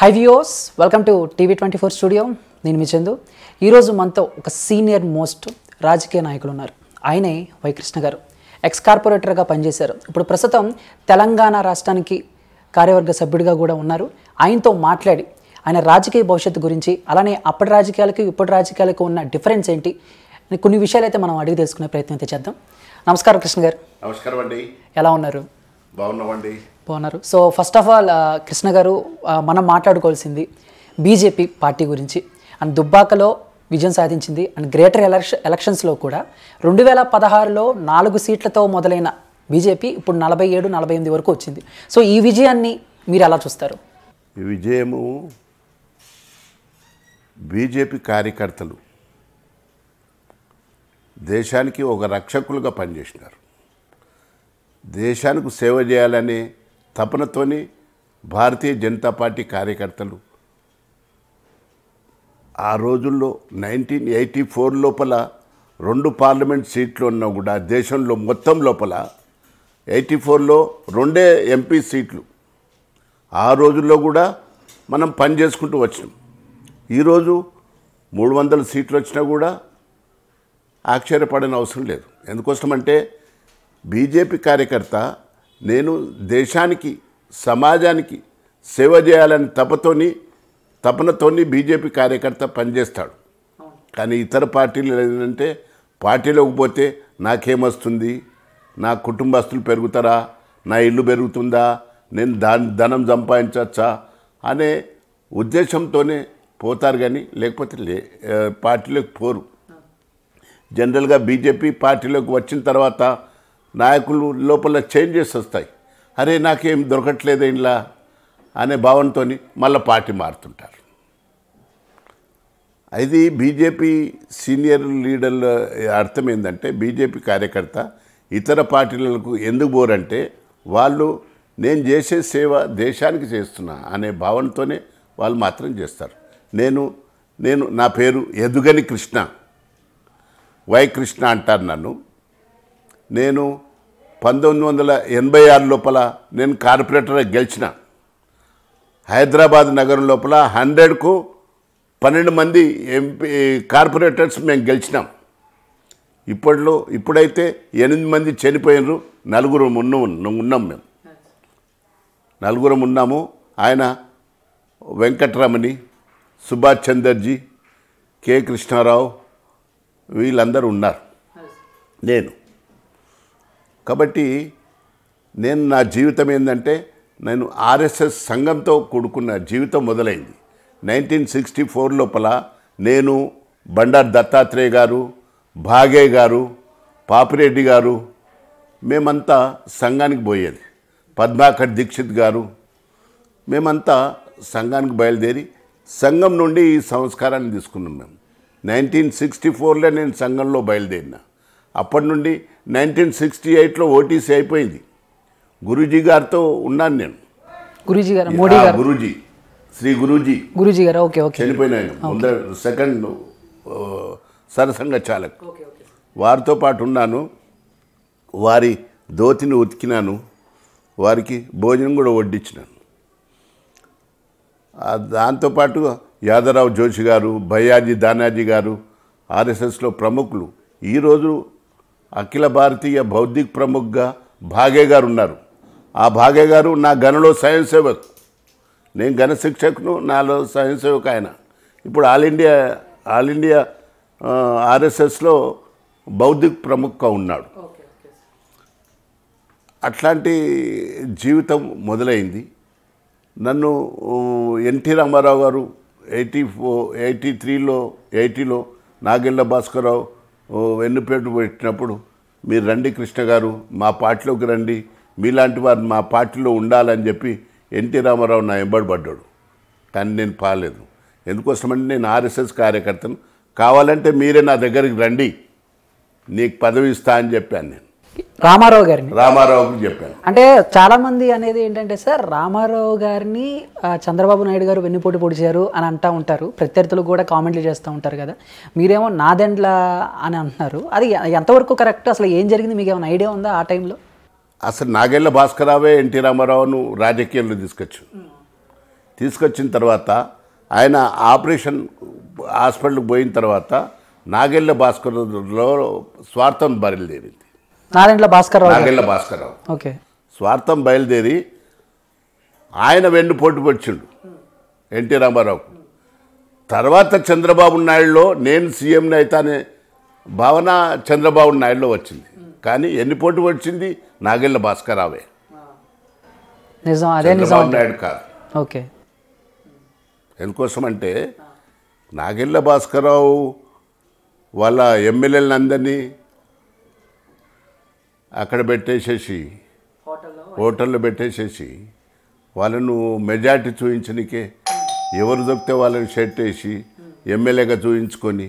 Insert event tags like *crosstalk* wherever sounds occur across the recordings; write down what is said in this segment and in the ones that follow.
High views welcome to TV twenty four studio నేను మీ చందు ఈరోజు మనతో ఒక సీనియర్ మోస్ట్ రాజకీయ నాయకులు ఉన్నారు ఆయనే వైకృష్ణ గారు ఎక్స్ కార్పొరేటర్గా పనిచేశారు ఇప్పుడు ప్రస్తుతం తెలంగాణ రాష్ట్రానికి కార్యవర్గ సభ్యుడిగా కూడా ఉన్నారు ఆయనతో మాట్లాడి ఆయన రాజకీయ భవిష్యత్తు గురించి అలానే అప్పటి రాజకీయాలకు ఇప్పటి రాజకీయాలకు ఉన్న డిఫరెన్స్ ఏంటి కొన్ని విషయాలు అయితే మనం అడిగి తెలుసుకునే ప్రయత్నం అయితే చేద్దాం నమస్కారం కృష్ణ గారు నమస్కారం అండి ఎలా ఉన్నారు బాగున్నామండి బాగున్నారు so first of all Krishna garu uh, మనం మాట్లాడుకోవాల్సింది బీజేపీ పార్టీ గురించి అండ్ దుబ్బాకలో విజయం సాధించింది అండ్ గ్రేటర్ ఎలక్ష ఎలక్షన్స్లో కూడా రెండు వేల పదహారులో నాలుగు సీట్లతో మొదలైన బీజేపీ ఇప్పుడు నలభై ఏడు నలభై ఎనిమిది వరకు వచ్చింది సో ఈ విజయాన్ని మీరు ఎలా చూస్తారు ఈ విజయము బీజేపీ కార్యకర్తలు దేశానికి ఒక రక్షకులుగా పనిచేసినారు దేశానికి సేవ చేయాలనే తపనతోనే భారతీయ జనతా పార్టీ కార్యకర్తలు ఆ రోజుల్లో నైన్టీన్ ఎయిటీ ఫోర్ లోపల రెండు పార్లమెంట్ సీట్లు ఉన్నా కూడా దేశంలో మొత్తం లోపల ఎయిటీ ఫోర్లో రెండే ఎంపీ సీట్లు ఆ రోజుల్లో కూడా మనం పని చేసుకుంటూ వచ్చినాం ఈరోజు మూడు వందల సీట్లు వచ్చినా కూడా ఆశ్చర్యపడని అవసరం లేదు ఎందుకోసమంటే బీజేపీ కార్యకర్త నేను దేశానికి సమాజానికి సేవ చేయాలని తపతోని తపనతోని బీజేపీ కార్యకర్త పనిచేస్తాడు కానీ ఇతర పార్టీలు ఏంటంటే పార్టీలోకి పోతే నాకేమొస్తుంది నా కుటుంబస్తులు పెరుగుతారా నా ఇల్లు పెరుగుతుందా నేను దా ధనం సంపాదించవచ్చా అనే ఉద్దేశంతోనే పోతారు కానీ లేకపోతే లే పార్టీలోకి పోరు జనరల్గా బీజేపీ పార్టీలోకి వచ్చిన తర్వాత నాయకులు లోపల చేంజెస్ వస్తాయి అరే నాకేం దొరకట్లేదు ఇంట్లో అనే భావనతో మళ్ళీ పార్టీ మారుతుంటారు ఇది బీజేపీ సీనియర్ లీడర్ల అర్థం ఏంటంటే బీజేపీ కార్యకర్త ఇతర పార్టీలకు ఎందుకు పోరంటే వాళ్ళు నేను చేసే సేవ దేశానికి చేస్తున్నా అనే భావనతోనే వాళ్ళు మాత్రం చేస్తారు నేను నేను నా పేరు ఎదుగని కృష్ణ వై కృష్ణ అంటారు నన్ను నేను పంతొమ్మిది వందల ఎనభై ఆరు లోపల నేను కార్పొరేటర్గా గెలిచిన హైదరాబాద్ నగరం లోపల హండ్రెడ్కు పన్నెండు మంది ఎంపీ కార్పొరేటర్స్ మేము గెలిచినాం ఇప్పట్లో ఇప్పుడైతే ఎనిమిది మంది చనిపోయినరు నలుగురు ఉన్న ఉన్నాం మేము నలుగురం ఉన్నాము ఆయన వెంకటరమణి సుభాష్ చందర్జీ కె కృష్ణారావు వీళ్ళందరూ ఉన్నారు నేను కాబట్టి నేను నా జీవితం ఏంటంటే నేను ఆర్ఎస్ఎస్ సంఘంతో కూడుకున్న జీవితం మొదలైంది నైన్టీన్ సిక్స్టీ ఫోర్ లోపల నేను బండారు దత్తాత్రేయ గారు భాగే గారు పాపిరెడ్డి గారు మేమంతా సంఘానికి పోయేది పద్మాకర్ దీక్షిత్ గారు మేమంతా సంఘానికి బయలుదేరి సంఘం నుండి ఈ సంస్కారాన్ని తీసుకున్నాం మేము నైన్టీన్ సిక్స్టీ ఫోర్లో నేను సంఘంలో బయలుదేరినా అప్పటి నుండి నైన్టీన్ సిక్స్టీ ఎయిట్లో ఓటీసీ అయిపోయింది గురూజీ గారితో ఉన్నాను నేను గురూజీ గారు మోడీ గారు గురూజీ శ్రీ గురూజీ గురూజీ గారు ఓకే ఓకే చనిపోయిన ఆయన సెకండ్ సరసంగ చాలక్ వారితో పాటు ఉన్నాను వారి దోతిని ఉతికినాను వారికి భోజనం కూడా వడ్డించినాను దాంతోపాటు యాదరావు జోషి గారు భయ్యాజీ దానాజీ గారు ఆర్ఎస్ఎస్లో ప్రముఖులు ఈరోజు అఖిల భారతీయ బౌద్ధిక్ ప్రముఖ్గా భాగే గారు ఉన్నారు ఆ భాగే గారు నా గనలో స్వయం సేవక్ నేను ఘన శిక్షకును నాలో స్వయం సేవకు ఆయన ఇప్పుడు ఆల్ ఇండియా ఆల్ ఇండియా ఆర్ఎస్ఎస్లో బౌద్ధిక్ ప్రముఖ ఉన్నాడు అట్లాంటి జీవితం మొదలైంది నన్ను ఎన్టీ రామారావు గారు ఎయిటీ ఫోర్ ఎయిటీ త్రీలో ఎయిటీలో నాగెళ్ళ భాస్కరరావు ఓ పేరు పెట్టినప్పుడు మీరు రండి కృష్ణ గారు మా పార్టీలోకి రండి మీలాంటి వారు మా పార్టీలో ఉండాలని చెప్పి ఎన్టీ రామారావు నా ఎంబడిపడ్డాడు కానీ నేను పాలేదు ఎందుకోసమంటే నేను ఆర్ఎస్ఎస్ కార్యకర్తను కావాలంటే మీరే నా దగ్గరికి రండి నీకు పదవి ఇస్తా అని చెప్పాను నేను రామారావు గారిని రామారావు చెప్పాను అంటే చాలా మంది అనేది ఏంటంటే సార్ రామారావు గారిని చంద్రబాబు నాయుడు గారు వెన్నుపోటు పొడిచారు అని అంటా ఉంటారు ప్రత్యర్థులు కూడా కామెంట్లు చేస్తూ ఉంటారు కదా మీరేమో నాదెండ్ల అని అంటున్నారు అది ఎంతవరకు కరెక్ట్ అసలు ఏం జరిగింది మీకు ఏమైనా ఐడియా ఉందా ఆ టైంలో అసలు నాగేళ్ల భాస్కరావే ఎన్టీ రామారావును రాజకీయాల్లో తీసుకొచ్చు తీసుకొచ్చిన తర్వాత ఆయన ఆపరేషన్ హాస్పిటల్కి పోయిన తర్వాత నాగేళ్ల భాస్కర్లో స్వార్థం బరిలు నారాయణ భాస్కర్ నారాయణ రావు ఓకే స్వార్థం బయలుదేరి ఆయన వెన్ను పోటీ పొడిచిండు ఎన్టీ రామారావుకు తర్వాత చంద్రబాబు నాయుడులో నేను సీఎంని అయితానే భావన చంద్రబాబు నాయుడులో వచ్చింది కానీ ఎన్ని పోటీ వచ్చింది నాగెళ్ళ భాస్కరావే నిజం అదే చంద్రబాబు నాయుడు కాదు ఓకే ఎందుకోసం అంటే నాగెళ్ళ భాస్కరరావు వాళ్ళ ఎమ్మెల్యేలందరినీ అక్కడ పెట్టేసేసి హోటల్లో పెట్టేసేసి వాళ్ళను మెజార్టీ చూపించనికే ఎవరు దొరికితే వాళ్ళని షెట్ వేసి ఎమ్మెల్యేగా చూపించుకొని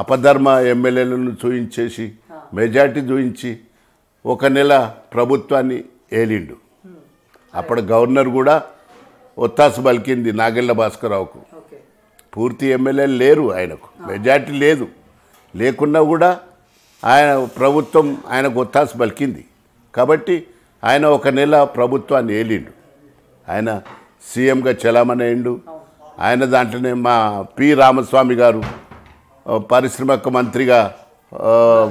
అపధర్మ ఎమ్మెల్యేలను చూపించేసి మెజార్టీ చూపించి ఒక నెల ప్రభుత్వాన్ని ఏలిండు hmm. అప్పుడు గవర్నర్ కూడా ఒత్తాసు పలికింది నాగెళ్ళ భాస్కర్రావుకు పూర్తి ఎమ్మెల్యేలు లేరు ఆయనకు మెజార్టీ లేదు లేకున్నా కూడా ఆయన ప్రభుత్వం ఆయనకు ఒత్తాసు పలికింది కాబట్టి ఆయన ఒక నెల ప్రభుత్వాన్ని ఏలిండు ఆయన సీఎంగా అయిండు ఆయన దాంట్లోనే మా పి రామస్వామి గారు పరిశ్రమక మంత్రిగా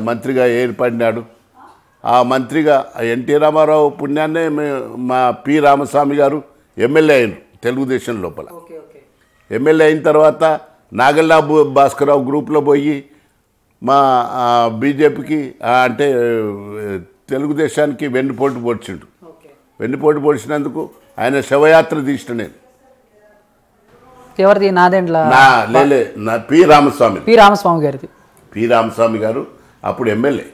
మంత్రిగా ఏర్పడినాడు ఆ మంత్రిగా ఎన్టీ రామారావు పుణ్యాన్నే మా పి రామస్వామి గారు ఎమ్మెల్యే అయిన తెలుగుదేశం లోపల ఎమ్మెల్యే అయిన తర్వాత నాగల్లా భాస్కరరావు గ్రూప్లో పోయి మా బీజేపీకి అంటే తెలుగుదేశానికి వెన్నుపోటు పొడిచిండు వెన్నుపోటు పొడిచినందుకు ఆయన శవయాత్ర తీసిన నేను ఎవరిది నాదేంట్ల పి రామస్వామి పి రామస్వామి గారిది పి రామస్వామి గారు అప్పుడు ఎమ్మెల్యే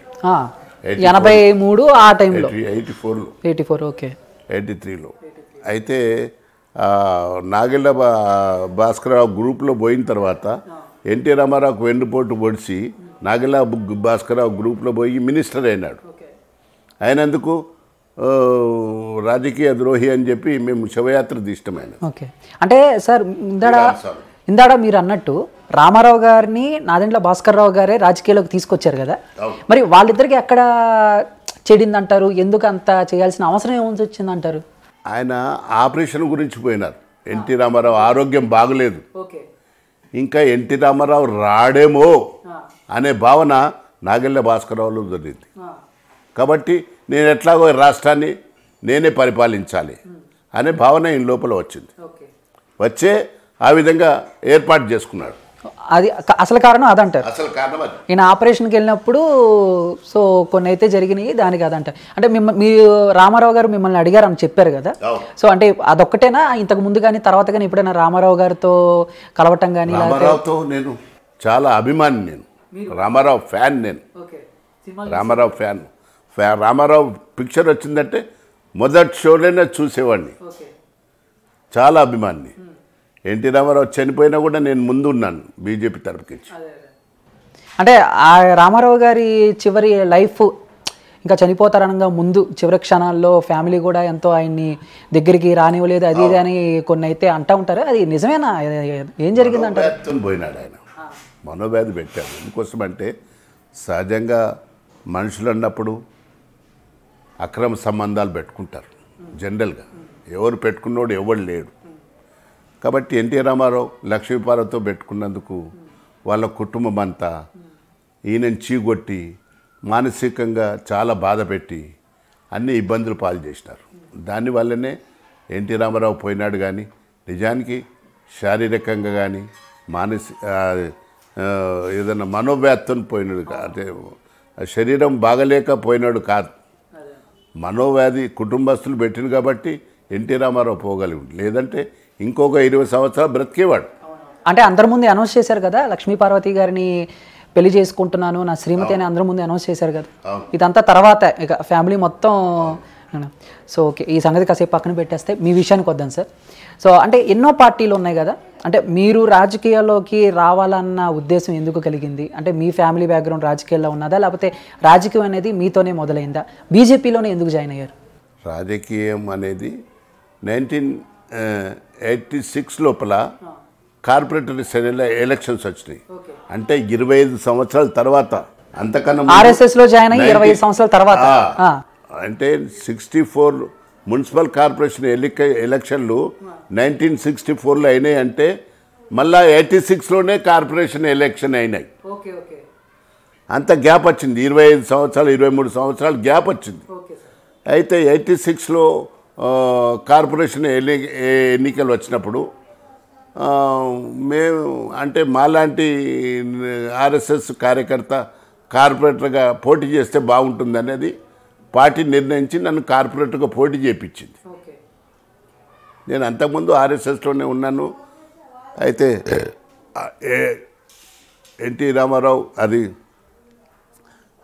ఎనభై మూడు ఆ టైంలో eighty four eighty four okay eighty త్రీలో అయితే నాగెళ్ళ భాస్కరరావు గ్రూప్లో పోయిన తర్వాత ఎన్టీ రామారావుకు వెన్నుపోటు పొడిచి నాగలా భాస్కర్ ఆ గ్రూప్లో పోయి మినిస్టర్ అయినాడు అయినందుకు రాజకీయ ద్రోహి అని చెప్పి మేము శివయాత్ర తీష్టమైన ఓకే అంటే సార్ ఇందాడ ఇందాడ మీరు అన్నట్టు రామారావు గారిని నాదెండ్ల భాస్కర్ రావు గారే రాజకీయాల్లోకి తీసుకొచ్చారు కదా మరి వాళ్ళిద్దరికి ఎక్కడ చెడిందంటారు ఎందుకు అంత చేయాల్సిన అవసరం ఏమని వచ్చిందంటారు ఆయన ఆపరేషన్ గురించి పోయినారు ఎన్టీ రామారావు ఆరోగ్యం బాగలేదు ఇంకా ఎన్టీ రామారావు రాడేమో అనే భావన నాగెళ్ళ భాస్కరరావులో జరిగింది కాబట్టి నేను ఎట్లాగో రాష్ట్రాన్ని నేనే పరిపాలించాలి అనే భావన ఈ లోపల వచ్చింది వచ్చే ఆ విధంగా ఏర్పాటు చేసుకున్నాడు అది అసలు కారణం అదంటారు అసలు కారణం అది ఈయన ఆపరేషన్కి వెళ్ళినప్పుడు సో కొన్ని అయితే జరిగినాయి దానికి అదంటారు అంటే మిమ్మల్ని మీరు రామారావు గారు మిమ్మల్ని అడిగారు అని చెప్పారు కదా సో అంటే అదొక్కటేనా ఇంతకు ముందు కానీ తర్వాత కానీ ఎప్పుడైనా రామారావు గారితో కలవటం కానీ నేను చాలా అభిమాని నేను రామారావు ఫ్యాన్ నేను రామారావు ఫ్యాన్ రామారావు పిక్చర్ వచ్చిందంటే మొదటి షోలోనే చూసేవాడిని చాలా అభిమాన్ని ఎన్టీ రామారావు చనిపోయినా కూడా నేను ముందున్నాను బీజేపీ తరపుకి అంటే ఆ రామారావు గారి చివరి లైఫ్ ఇంకా చనిపోతారనగా ముందు చివరి క్షణాల్లో ఫ్యామిలీ కూడా ఎంతో ఆయన్ని దగ్గరికి రానివ్వలేదు అది ఇది అని కొన్ని అయితే అంటూ ఉంటారు అది నిజమేనా ఏం జరిగిందంటే పోయినాడు ఆయన మనోవ్యాధి పెట్టారు ఎందుకోసం అంటే సహజంగా మనుషులు అన్నప్పుడు అక్రమ సంబంధాలు పెట్టుకుంటారు జనరల్గా ఎవరు పెట్టుకున్నోడు ఎవడు లేడు కాబట్టి ఎన్టీ రామారావు లక్ష్మీపారతో పెట్టుకున్నందుకు వాళ్ళ కుటుంబం అంతా ఈయనని చీగొట్టి మానసికంగా చాలా బాధ పెట్టి అన్ని ఇబ్బందులు పాలు చేసినారు దానివల్లనే ఎన్టీ రామారావు పోయినాడు కానీ నిజానికి శారీరకంగా కానీ మానసిక ఏదైనా మనోవ్యాప్తం పోయినాడు అంటే శరీరం బాగలేక పోయినాడు కాదు మనోవ్యాధి కుటుంబస్తులు పెట్టింది కాబట్టి ఎన్టీ రామారావు పోగలిగింది లేదంటే ఇంకొక ఇరవై సంవత్సరాలు బ్రతికేవాడు అంటే అందరి ముందే అనౌన్స్ చేశారు కదా లక్ష్మీ పార్వతి గారిని పెళ్లి చేసుకుంటున్నాను నా శ్రీమతి అని అందరి ముందే అనౌన్స్ చేశారు కదా ఇదంతా తర్వాత ఇక ఫ్యామిలీ మొత్తం సో ఓకే ఈ సంగతి కాసేపు పక్కన పెట్టేస్తే మీ విషయానికి వద్దాం సార్ సో అంటే ఎన్నో పార్టీలు ఉన్నాయి కదా అంటే మీరు రాజకీయాల్లోకి రావాలన్న ఉద్దేశం ఎందుకు కలిగింది అంటే మీ ఫ్యామిలీ బ్యాక్గ్రౌండ్ రాజకీయాల్లో ఉన్నదా లేకపోతే రాజకీయం అనేది మీతోనే మొదలైందా బీజేపీలోనే ఎందుకు జాయిన్ అయ్యారు రాజకీయం అనేది నైన్టీన్ ఎయిటీ సిక్స్ లోపల కార్పొరేటర్ శ్రేణిలో ఎలక్షన్స్ వచ్చినాయి అంటే ఇరవై ఐదు సంవత్సరాల తర్వాత అంతకన్నా ఆర్ఎస్ఎస్ లో జాయిన్ అయ్యి ఇరవై సంవత్సరాల తర్వాత అంటే సిక్స్టీ ఫోర్ మున్సిపల్ కార్పొరేషన్ ఎలిక ఎలక్షన్లు నైన్టీన్ సిక్స్టీ ఫోర్లో అయినాయి అంటే మళ్ళా ఎయిటీ సిక్స్లోనే కార్పొరేషన్ ఎలక్షన్ అయినాయి అంత గ్యాప్ వచ్చింది ఇరవై ఐదు సంవత్సరాలు ఇరవై మూడు సంవత్సరాలు గ్యాప్ వచ్చింది అయితే ఎయిటీ సిక్స్లో కార్పొరేషన్ ఎన్ని ఎన్నికలు వచ్చినప్పుడు మేము అంటే మాలాంటి ఆర్ఎస్ఎస్ కార్యకర్త కార్పొరేటర్గా పోటీ చేస్తే బాగుంటుంది అనేది పార్టీ నిర్ణయించి నన్ను కార్పొరేటర్గా పోటీ చేయించింది నేను అంతకుముందు ఆర్ఎస్ఎస్లోనే ఉన్నాను అయితే ఎన్టీ రామారావు అది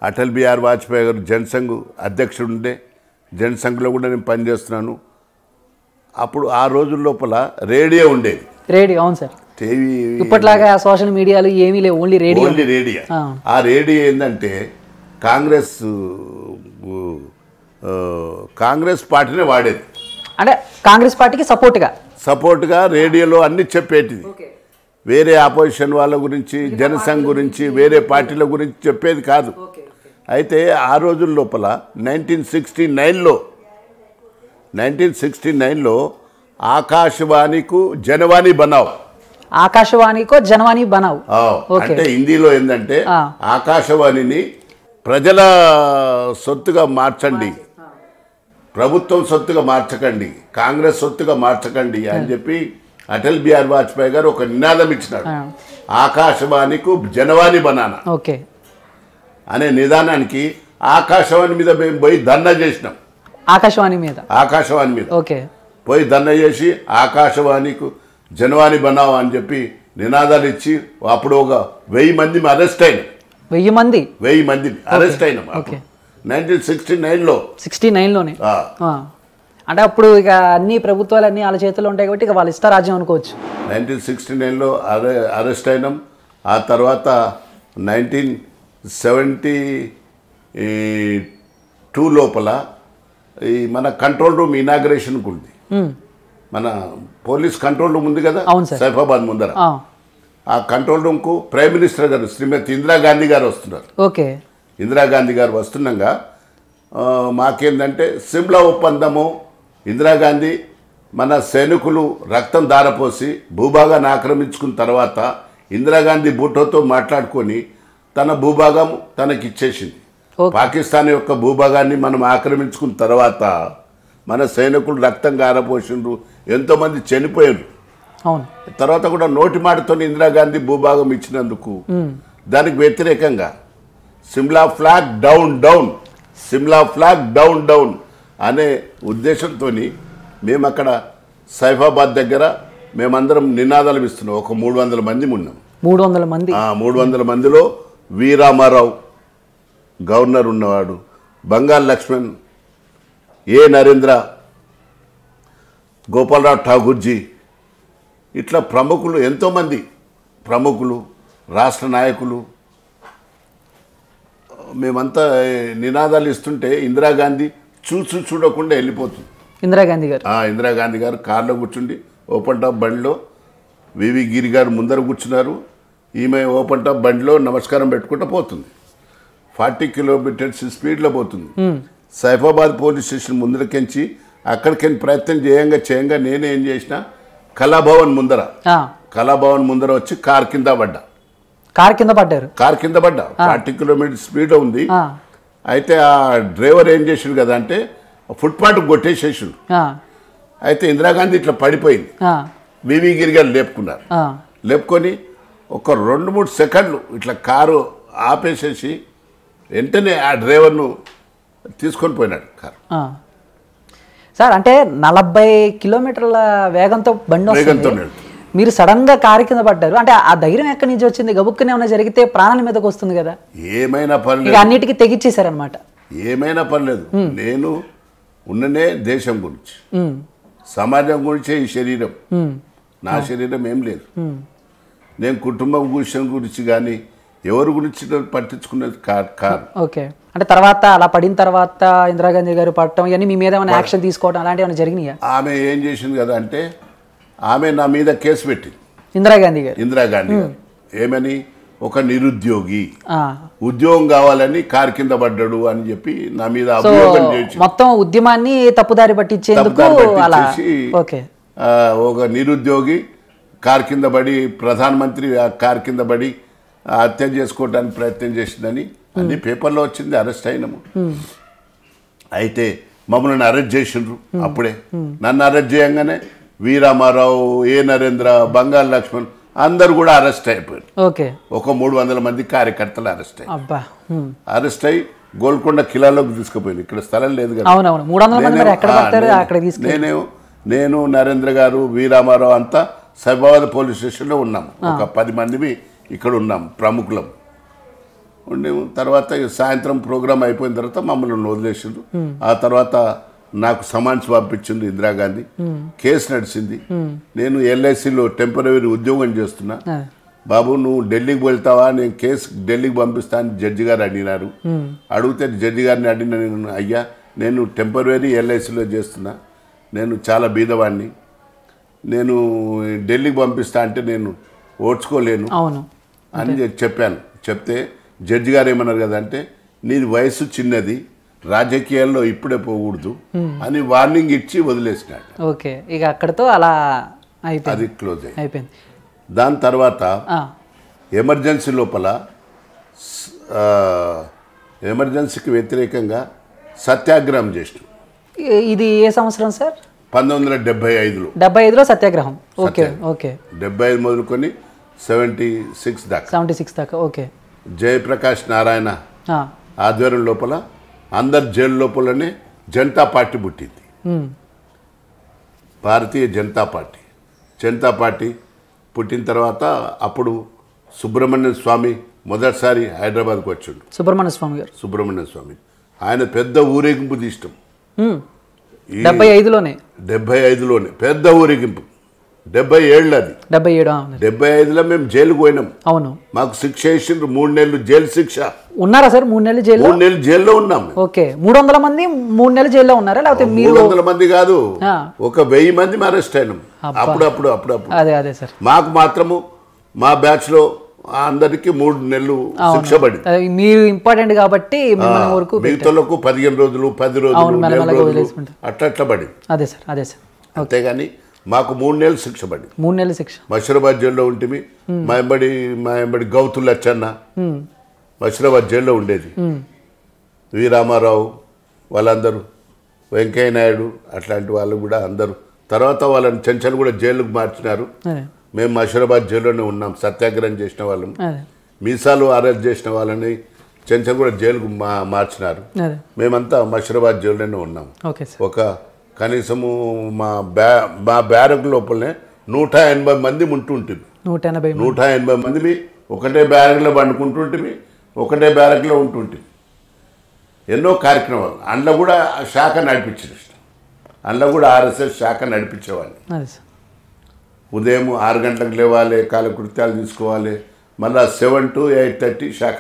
అటల్ బిహార్ వాజ్పేయి గారు జనసంఘ్ అధ్యక్షుడు ఉండే జనసంఘలో కూడా నేను పనిచేస్తున్నాను అప్పుడు ఆ రోజుల లోపల రేడియో ఉండేది రేడియో అవును సార్ టీవీ ఇప్పట్లాగా సోషల్ మీడియాలు ఏమీ లేవు ఓన్లీ రేడియో ఓన్లీ రేడియో ఆ రేడియో ఏంటంటే కాంగ్రెస్ కాంగ్రెస్ పార్టీనే వాడేది అంటే కాంగ్రెస్ పార్టీకి సపోర్ట్గా సపోర్ట్గా రేడియోలో అన్ని చెప్పేటిది వేరే ఆపోజిషన్ వాళ్ళ గురించి జనసంఘ్ గురించి వేరే పార్టీల గురించి చెప్పేది కాదు అయితే ఆ రోజుల లోపల నైన్టీన్ సిక్స్టీ నైన్లో నైన్టీన్ సిక్స్టీ నైన్లో ఆకాశవాణికు జనవాణి బనావ్ ఆకాశవాణికో జనవాణి బనావ్ అంటే హిందీలో ఏంటంటే ఆకాశవాణిని ప్రజల సొత్తుగా మార్చండి ప్రభుత్వం సొత్తుగా మార్చకండి కాంగ్రెస్ సొత్తుగా మార్చకండి అని చెప్పి అటల్ బిహారీ వాజ్పేయి గారు ఒక నినాదం ఇచ్చినాడు ఆకాశవాణికు జనవాణి బనానా ఓకే అనే నిదానానికి ఆకాశవాణి మీద మేము పోయి ధర్నా చేసినాం ఆకాశవాణి మీద ఆకాశవాణి మీద ఓకే పోయి ధర్నా చేసి ఆకాశవాణికు జనవాణి బనావా అని చెప్పి నినాదాలు ఇచ్చి అప్పుడు ఒక వెయ్యి మంది అరెస్ట్ అయినా వెయ్యి మంది వెయ్యి మంది అరెస్ట్ అయిన నైన్టీన్ సిక్స్టీ నైన్లో సిక్స్టీ నైన్లోనే అంటే అప్పుడు ఇక అన్ని ప్రభుత్వాలు అన్ని వాళ్ళ చేతిలో ఉంటాయి కాబట్టి ఇక వాళ్ళు ఇస్తా రాజ్యం అనుకోవచ్చు నైన్టీన్ సిక్స్టీ నైన్లో అరె అరెస్ట్ అయినాం ఆ తర్వాత నైన్టీన్ సెవెంటీ టూ లోపల ఈ మన కంట్రోల్ రూమ్ ఇనాగ్రేషన్కి ఉంది మన పోలీస్ కంట్రోల్ రూమ్ ఉంది కదా సైఫాబాద్ ముందర ఆ కంట్రోల్ రూమ్ కు ప్రైమ్ మినిస్టర్ గారు శ్రీమతి ఇందిరాగాంధీ గారు వస్తున్నారు ఓకే ఇందిరాగాంధీ గారు వస్తుండగా మాకేందంటే సిమ్లా ఒప్పందము ఇందిరాగాంధీ మన సైనికులు రక్తం దారపోసి భూభాగాన్ని ఆక్రమించుకున్న తర్వాత ఇందిరాగాంధీ బూటోతో మాట్లాడుకొని తన భూభాగం తనకి ఇచ్చేసింది పాకిస్తాన్ యొక్క భూభాగాన్ని మనం ఆక్రమించుకున్న తర్వాత మన సైనికులు రక్తం గారపోసిండ్రు ఎంతోమంది చనిపోయారు అవును తర్వాత కూడా నోటి మాటతో ఇందిరాగాంధీ భూభాగం ఇచ్చినందుకు దానికి వ్యతిరేకంగా Simla flag down down Simla flag down down అనే ఉద్దేశంతో మేము అక్కడ సైఫాబాద్ దగ్గర మేమందరం నినాదాలు ఇస్తున్నాం ఒక మూడు వందల మంది ఉన్నాం మూడు వందల మంది మూడు వందల మందిలో వీరామారావు గవర్నర్ ఉన్నవాడు బంగాల్ లక్ష్మణ్ ఏ నరేంద్ర గోపాలరావు ఠాగూర్జీ ఇట్లా ప్రముఖులు ఎంతోమంది ప్రముఖులు రాష్ట్ర నాయకులు మేమంతా నినాదాలు ఇస్తుంటే ఇందిరాగాంధీ చూసి చూడకుండా వెళ్ళిపోతుంది ఇందిరాగాంధీ గారు ఇందిరాగాంధీ గారు కారులో కూర్చుండి ఓపెన్ టాప్ బండిలో వివి గిరి గారు ముందర కూర్చున్నారు ఈమె ఓపెన్ టాప్ బండిలో నమస్కారం పెట్టుకుంటూ పోతుంది ఫార్టీ కిలోమీటర్స్ స్పీడ్లో పోతుంది సైఫాబాద్ పోలీస్ స్టేషన్ ముందరకెంచి అక్కడికెళ్ళి ప్రయత్నం చేయంగా చేయంగా నేనేం చేసినా కళాభవన్ ముందర కళాభవన్ ముందర వచ్చి కార్ కింద పడ్డా కార్ కింద పడ్డారు కార్ కింద పడ్డా ఫార్టీ కిలోమీటర్ స్పీడ్ ఉంది అయితే ఆ డ్రైవర్ ఏం చేసిండు కదా అంటే ఫుట్పాత్ కొట్టేసేసి అయితే ఇందిరాగాంధీ ఇట్లా పడిపోయింది వివి గిరి గారు లేపుకున్నారు లేపుకొని ఒక రెండు మూడు సెకండ్లు ఇట్లా కారు ఆపేసేసి వెంటనే ఆ డ్రైవర్ను తీసుకొని పోయినాడు కారు సార్ అంటే నలభై కిలోమీటర్ల వేగంతో బండి వస్తుంది మీరు సడన్ గా కారు కింద పడ్డారు అంటే ఆ ధైర్యం ఎక్కడి నుంచి వచ్చింది గబుక్కునే ఏమైనా జరిగితే ప్రాణాల మీదకి వస్తుంది కదా ఏమైనా పర్లేదు అన్నిటికీ అనమాట ఏమైనా పర్లేదు నేను ఉన్ననే దేశం గురించి సమాజం గురించే ఈ శరీరం నా శరీరం ఏం లేదు నేను కుటుంబం విషయం గురించి కానీ ఎవరి గురించి పట్టించుకునేది కాదు ఓకే అంటే తర్వాత అలా పడిన తర్వాత ఇందిరాగాంధీ గారు పడటం ఇవన్నీ మీ మీద ఏమైనా యాక్షన్ తీసుకోవడం అలాంటివి ఏమైనా జరిగినాయా ఆమె ఏం చేసింది కదా అంటే ఆమె నా మీద కేసు పెట్టింది ఇందిరాగాంధీ గారు ఇందిరాగాంధీ ఏమని ఒక నిరుద్యోగి ఉద్యోగం కావాలని కారు కింద పడ్డాడు అని చెప్పి నా మీద మొత్తం ఉద్యమాన్ని తప్పుదారి పట్టించేందుకు ఒక నిరుద్యోగి కారు కింద పడి ప్రధానమంత్రి కారు కింద పడి హత్య చేసుకోవడానికి ప్రయత్నం చేసిందని అన్ని పేపర్లో వచ్చింది అరెస్ట్ అయినాము అయితే మమ్మల్ని అరెస్ట్ చేసిండ్రు అప్పుడే నన్ను అరెస్ట్ చేయంగానే వీరామారావు రామారావు ఏ నరేంద్ర బంగారు లక్ష్మణ్ అందరు కూడా అరెస్ట్ అయిపోయారు ఒక మూడు వందల మంది కార్యకర్తలు అరెస్ట్ అయ్యి అరెస్ట్ అయ్యి గోల్కొండ కిలాలోకి తీసుకుపోయారు ఇక్కడ స్థలం లేదు నేనే నేను నేను నరేంద్ర గారు వీరామారావు రామారావు అంతా సైబాబాద్ పోలీస్ స్టేషన్లో ఉన్నాము ఒక పది మందివి ఇక్కడ ఉన్నాం ప్రముఖులం ఉండేము తర్వాత సాయంత్రం ప్రోగ్రామ్ అయిపోయిన తర్వాత మమ్మల్ని వదిలేసిండ్రు ఆ తర్వాత నాకు సమాన్స్ పంపించింది ఇందిరాగాంధీ కేసు నడిచింది నేను ఎల్ఐసిలో టెంపరీ ఉద్యోగం చేస్తున్నా బాబు నువ్వు ఢిల్లీకి వెళ్తావా నేను కేసు ఢిల్లీకి పంపిస్తా అని జడ్జి గారు అడిగినారు అడిగితే జడ్జి గారిని అడిగిన నేను అయ్యా నేను టెంపరీ ఎల్ఐసిలో చేస్తున్నా నేను చాలా బీదవాణ్ణి నేను ఢిల్లీకి పంపిస్తా అంటే నేను ఓడ్చుకోలేను అని చెప్పాను చెప్తే జడ్జి గారు ఏమన్నారు కదంటే నీ వయసు చిన్నది రాజకీయాల్లో ఇప్పుడే పోకూడదు అని వార్నింగ్ ఇచ్చి వదిలేసినాడు ఓకే ఇక అక్కడతో అలా అది క్లోజ్ అయిపోయింది దాని తర్వాత ఎమర్జెన్సీ లోపల ఎమర్జెన్సీకి వ్యతిరేకంగా సత్యాగ్రహం చేసినాం ఇది ఏ సంవత్సరం సార్ పంతొమ్మిది వందల డెబ్బై ఐదులో డెబ్బై ఐదులో సత్యాగ్రహం ఓకే ఓకే డెబ్బై ఐదు మొదలుకొని సెవెంటీ సిక్స్ దాకా సెవెంటీ సిక్స్ దాకా ఓకే జయప్రకాష్ నారాయణ ఆధ్వర్యం లోపల అందరు జైలు లోపలనే జనతా పార్టీ పుట్టింది భారతీయ జనతా పార్టీ జనతా పార్టీ పుట్టిన తర్వాత అప్పుడు సుబ్రహ్మణ్య స్వామి మొదటిసారి హైదరాబాద్కు వచ్చిండు సుబ్రహ్మణ్య స్వామి గారు సుబ్రహ్మణ్య స్వామి ఆయన పెద్ద ఊరేగింపు తీష్టం డెబ్బై ఐదులోనే డెబ్బై ఐదులోనే పెద్ద ఊరేగింపు డెబ్బై ఏళ్ళు అది డెబ్బై ఏడు డెబ్బై ఐదులో మేము జైలు పోయినాం అవును మాకు శిక్ష వేసిండ్రు మూడు నెలలు జైలు శిక్ష ఉన్నారా సార్ మూడు నెలలు జైలు మూడు నెలలు జైల్లో ఉన్నాం ఓకే మూడు వందల మంది మూడు నెలలు జైల్లో ఉన్నారా లేకపోతే మూడు వందల మంది కాదు ఒక వెయ్యి మంది అరెస్ట్ అయినాం అప్పుడప్పుడు అప్పుడప్పుడు అదే అదే సార్ మాకు మాత్రము మా బ్యాచ్ లో అందరికి మూడు నెలలు శిక్ష మీరు ఇంపార్టెంట్ కాబట్టి మిగతలకు పదిహేను రోజులు పది రోజులు అట్లా అట్లా పడింది అదే సార్ అదే సార్ అంతేగాని మాకు మూడు నెలలు శిక్ష పడి మూడు నెలల శిక్ష మషీరాబాద్ జైల్లో ఉంటిమి మా ఎంబడి మా ఎంబడి గౌతులు లచ్చన్న మషీరాబాద్ జైల్లో ఉండేది వి రామారావు వాళ్ళందరూ వెంకయ్య నాయుడు అట్లాంటి వాళ్ళు కూడా అందరూ తర్వాత వాళ్ళని చెంచలు కూడా జైలుకు మార్చినారు మేము మషీరాబాద్ జైల్లోనే ఉన్నాం సత్యాగ్రహం చేసిన వాళ్ళని మీసాలు అరెస్ట్ చేసిన వాళ్ళని చెంచలు కూడా జైలుకు మా మార్చినారు మేమంతా మషీరాబాద్ జైల్లోనే ఉన్నాం ఒక కనీసము మా బ్యా మా బ్యారక్ లోపలనే నూట ఎనభై మంది ఉంటుంటుంది నూట ఎనభై నూట ఎనభై మంది ఒకటే బ్యారక్లో పండుకుంటుంటివి ఒకటే బ్యారక్లో ఉంటుంటివి ఎన్నో కార్యక్రమాలు అందులో కూడా శాఖ ఇష్టం అందులో కూడా ఆర్ఎస్ఎస్ శాఖ నడిపించేవాళ్ళు ఉదయం ఆరు గంటలకు లేవాలి కాలకృత్యాలు తీసుకోవాలి మళ్ళీ సెవెన్ టు ఎయిట్ థర్టీ శాఖ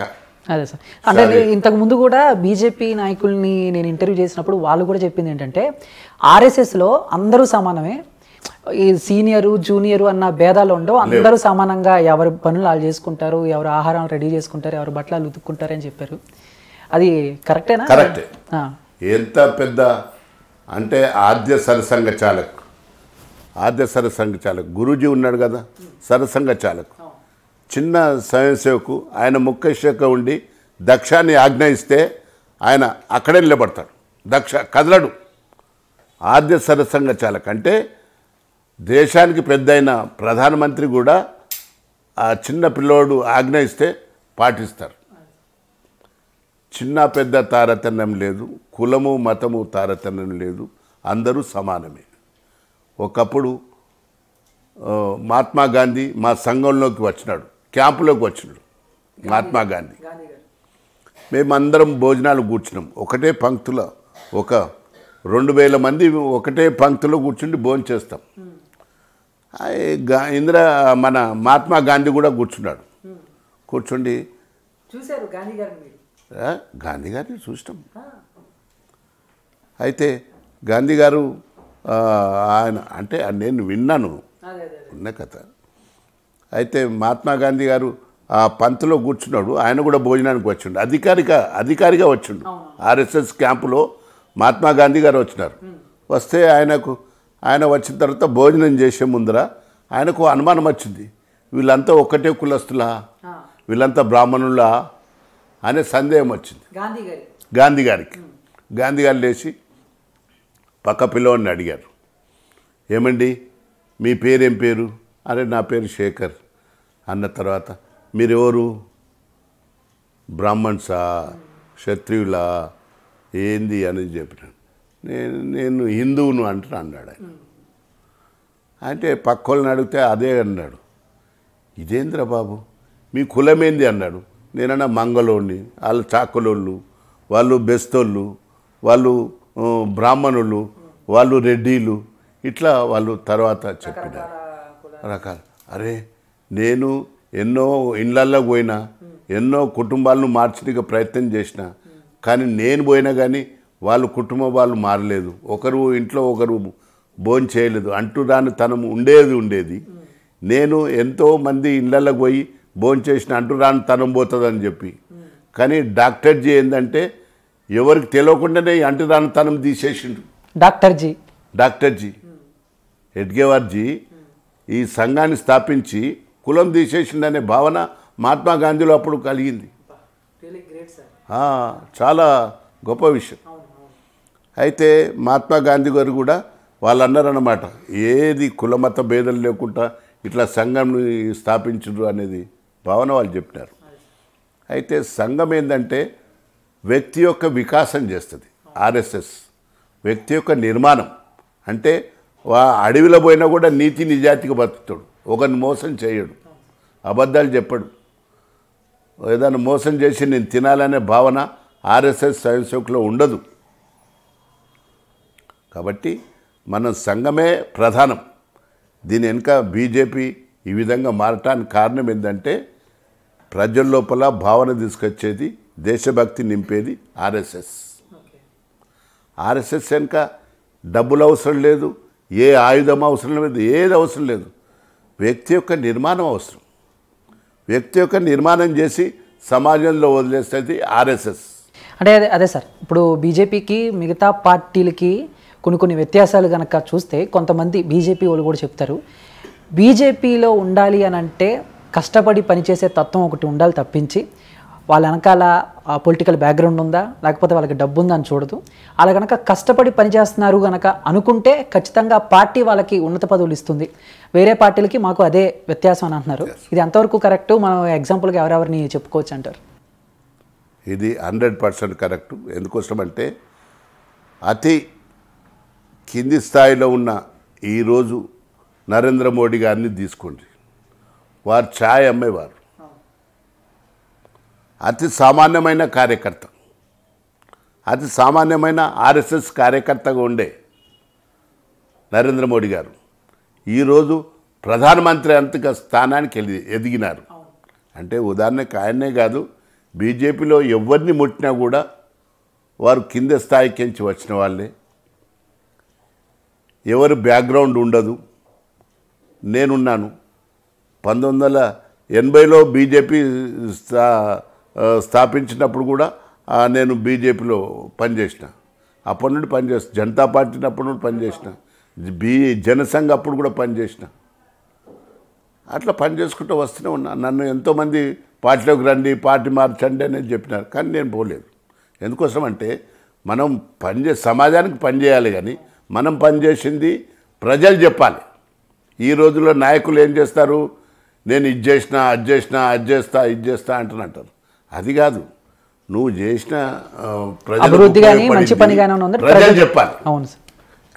అదే సార్ అంటే ఇంతకు ముందు కూడా బీజేపీ నాయకుల్ని నేను ఇంటర్వ్యూ చేసినప్పుడు వాళ్ళు కూడా చెప్పింది ఏంటంటే ఆర్ఎస్ఎస్లో అందరూ సమానమే ఈ సీనియరు జూనియరు అన్న భేదాలు ఉండవు అందరూ సమానంగా ఎవరి పనులు వాళ్ళు చేసుకుంటారు ఎవరు ఆహారం రెడీ చేసుకుంటారు ఎవరు బట్టలు ఉతుక్కుంటారు అని చెప్పారు అది కరెక్టేనా కరెక్ట్ ఎంత పెద్ద అంటే ఆద్య సరసంగ చాలక్ ఆద్య సరసంగ చాలక్ గురూజీ ఉన్నాడు కదా సరసంగ చాలకు చిన్న స్వయంసేవకు ఆయన ముఖ్యశాఖ ఉండి దక్షాన్ని ఆజ్ఞాయిస్తే ఆయన అక్కడే నిలబడతాడు దక్ష కదలడు ఆద్య సరసంగా చాలా కంటే దేశానికి పెద్దయిన ప్రధానమంత్రి కూడా ఆ చిన్న పిల్లోడు ఆజ్ఞాయిస్తే పాటిస్తారు చిన్న పెద్ద తారతమ్యం లేదు కులము మతము తారతమ్యం లేదు అందరూ సమానమే ఒకప్పుడు మహాత్మా గాంధీ మా సంఘంలోకి వచ్చినాడు క్యాంపులోకి వచ్చినాడు మహాత్మా గాంధీ మేమందరం భోజనాలు కూర్చున్నాం ఒకటే పంక్తిలో ఒక రెండు వేల మంది ఒకటే పంక్తిలో కూర్చుండి భోజనం చేస్తాం ఇందిరా మన మహాత్మా గాంధీ కూడా కూర్చున్నాడు కూర్చుండి చూశారు గాంధీ గారిని గాంధీ గారిని చూసినాం అయితే గాంధీ గారు ఆయన అంటే నేను విన్నాను ఉన్న కథ అయితే మహాత్మా గాంధీ గారు ఆ పంత్లో కూర్చున్నాడు ఆయన కూడా భోజనానికి వచ్చిండు అధికారిక అధికారిగా వచ్చిండు ఆర్ఎస్ఎస్ క్యాంపులో మహాత్మా గాంధీ గారు వచ్చినారు వస్తే ఆయనకు ఆయన వచ్చిన తర్వాత భోజనం చేసే ముందర ఆయనకు అనుమానం వచ్చింది వీళ్ళంతా ఒక్కటే కులస్తులా వీళ్ళంతా బ్రాహ్మణులా అనే సందేహం వచ్చింది గాంధీ గారికి గాంధీ గారు లేచి పక్క పిల్లవాడిని అడిగారు ఏమండి మీ పేరేం పేరు అరే నా పేరు శేఖర్ అన్న తర్వాత మీరెవరు బ్రాహ్మణ్సా క్షత్రియులా ఏంది అని చెప్పినాను నేను నేను హిందువును అంటాను అన్నాడు ఆయన అంటే పక్కోళ్ళని అడిగితే అదే అన్నాడు ఇదేంద్ర బాబు మీ కులమేంది అన్నాడు నేనన్నా మంగళోడిని వాళ్ళు చాకులోళ్ళు వాళ్ళు బెస్తోళ్ళు వాళ్ళు బ్రాహ్మణులు వాళ్ళు రెడ్డిలు ఇట్లా వాళ్ళు తర్వాత చెప్పినారు రకాలు అరే నేను ఎన్నో ఇండ్లల్లో పోయినా ఎన్నో కుటుంబాలను మార్చడానికి ప్రయత్నం చేసిన కానీ నేను పోయినా కానీ వాళ్ళు కుటుంబం వాళ్ళు మారలేదు ఒకరు ఇంట్లో ఒకరు భోజనం చేయలేదు అంటూ దాన్ని తనం ఉండేది ఉండేది నేను ఎంతో మంది ఇళ్ళకు పోయి భోజనం చేసిన అంటూ రాని తనం పోతుందని చెప్పి కానీ డాక్టర్ జీ ఏంటంటే ఎవరికి తెలియకుండానే అంటురాని తనం తీసేసిండు డాక్టర్ జీ డాక్టర్ జీ హెడ్గేవార్ ఈ సంఘాన్ని స్థాపించి కులం తీసేసిండనే భావన మహాత్మా గాంధీలో అప్పుడు కలిగింది చాలా గొప్ప విషయం అయితే మహాత్మా గాంధీ గారు కూడా వాళ్ళు అన్నారన్నమాట ఏది కులమత భేదం లేకుండా ఇట్లా సంఘం స్థాపించరు అనేది భావన వాళ్ళు చెప్పినారు అయితే సంఘం ఏంటంటే వ్యక్తి యొక్క వికాసం చేస్తుంది ఆర్ఎస్ఎస్ వ్యక్తి యొక్క నిర్మాణం అంటే అడవిలో పోయినా కూడా నీతి నిజాతికి బతుకుతాడు ఒకరిని మోసం చేయడు అబద్ధాలు చెప్పడు ఏదైనా మోసం చేసి నేను తినాలనే భావన ఆర్ఎస్ఎస్ సేవకులో ఉండదు కాబట్టి మన సంఘమే ప్రధానం దీని వెనుక బీజేపీ ఈ విధంగా మారటానికి కారణం ఏంటంటే ప్రజల లోపల భావన తీసుకొచ్చేది దేశభక్తి నింపేది ఆర్ఎస్ఎస్ ఆర్ఎస్ఎస్ వెనుక డబ్బులు అవసరం లేదు ఏ ఆయుధం అవసరం లేదు ఏది అవసరం లేదు వ్యక్తి యొక్క నిర్మాణం అవసరం వ్యక్తి యొక్క నిర్మాణం చేసి సమాజంలో వదిలేసేది ఆర్ఎస్ఎస్ అంటే అదే అదే సార్ ఇప్పుడు బీజేపీకి మిగతా పార్టీలకి కొన్ని కొన్ని వ్యత్యాసాలు కనుక చూస్తే కొంతమంది బీజేపీ వాళ్ళు కూడా చెప్తారు బీజేపీలో ఉండాలి అని అంటే కష్టపడి పనిచేసే తత్వం ఒకటి ఉండాలి తప్పించి వాళ్ళ వెనకాల పొలిటికల్ బ్యాక్గ్రౌండ్ ఉందా లేకపోతే వాళ్ళకి డబ్బు ఉందా అని చూడదు అలా కనుక కష్టపడి పనిచేస్తున్నారు కనుక అనుకుంటే ఖచ్చితంగా పార్టీ వాళ్ళకి ఉన్నత పదవులు ఇస్తుంది వేరే పార్టీలకి మాకు అదే వ్యత్యాసం అని అంటున్నారు ఇది ఎంతవరకు కరెక్ట్ మనం ఎగ్జాంపుల్గా ఎవరెవరిని చెప్పుకోవచ్చు అంటారు ఇది హండ్రెడ్ పర్సెంట్ కరెక్ట్ ఎందుకోసం అంటే అతి కింది స్థాయిలో ఉన్న ఈరోజు నరేంద్ర మోడీ గారిని తీసుకోండి వారు ఛాయ్ అమ్మేవారు అతి సామాన్యమైన కార్యకర్త అతి సామాన్యమైన ఆర్ఎస్ఎస్ కార్యకర్తగా ఉండే నరేంద్ర మోడీ గారు ఈరోజు ప్రధానమంత్రి అంతక స్థానానికి వెళ్ళి ఎదిగినారు అంటే ఉదాహరణకు ఆయనే కాదు బీజేపీలో ఎవరిని ముట్టినా కూడా వారు కింద స్థాయికించి వచ్చిన వాళ్ళే ఎవరు బ్యాక్గ్రౌండ్ ఉండదు నేనున్నాను పంతొమ్మిది వందల ఎనభైలో బీజేపీ స్థాపించినప్పుడు కూడా నేను బీజేపీలో పనిచేసిన అప్పటి నుండి పనిచేస్తా జనతా పార్టీని అప్పటి నుండి పనిచేసిన బీ జనసంఘ అప్పుడు కూడా పనిచేసిన అట్లా పని చేసుకుంటూ వస్తూనే ఉన్నా నన్ను ఎంతోమంది పార్టీలోకి రండి పార్టీ మార్చండి అనేది చెప్పినారు కానీ నేను పోలేదు ఎందుకోసం అంటే మనం పనిచే సమాజానికి పనిచేయాలి కానీ మనం పనిచేసింది ప్రజలు చెప్పాలి ఈ రోజుల్లో నాయకులు ఏం చేస్తారు నేను ఇది చేసిన అది చేసిన అది చేస్తా ఇది చేస్తా అంటున్నారు అది కాదు నువ్వు చేసిన పని ప్రజలు చెప్పాలి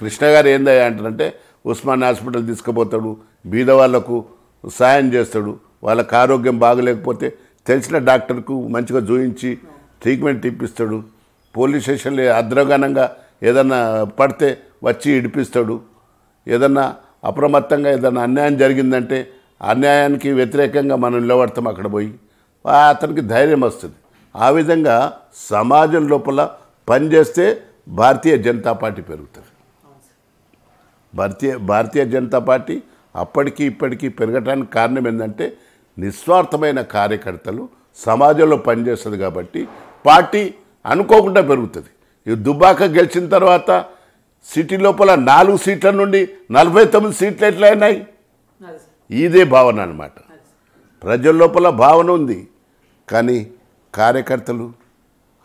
కృష్ణ గారు ఏందయ్యా అంటారంటే ఉస్మాన్ హాస్పిటల్ తీసుకుపోతాడు బీద వాళ్లకు సాయం చేస్తాడు వాళ్ళకి ఆరోగ్యం బాగలేకపోతే తెలిసిన డాక్టర్కు మంచిగా చూయించి ట్రీట్మెంట్ ఇప్పిస్తాడు పోలీస్ స్టేషన్లో అద్రగణంగా ఏదన్నా పడితే వచ్చి ఇడిపిస్తాడు ఏదన్నా అప్రమత్తంగా ఏదన్నా అన్యాయం జరిగిందంటే అన్యాయానికి వ్యతిరేకంగా మనం నిలబడతాం అక్కడ పోయి అతనికి ధైర్యం వస్తుంది ఆ విధంగా సమాజం లోపల పనిచేస్తే భారతీయ జనతా పార్టీ పెరుగుతుంది భారతీయ భారతీయ జనతా పార్టీ అప్పటికి ఇప్పటికీ పెరగటానికి కారణం ఏంటంటే నిస్వార్థమైన కార్యకర్తలు సమాజంలో పనిచేస్తుంది కాబట్టి పార్టీ అనుకోకుండా పెరుగుతుంది ఈ దుబాక గెలిచిన తర్వాత సిటీ లోపల నాలుగు సీట్ల నుండి నలభై తొమ్మిది సీట్లు ఎట్లయినాయి ఇదే భావన అనమాట ప్రజల లోపల భావన ఉంది కానీ కార్యకర్తలు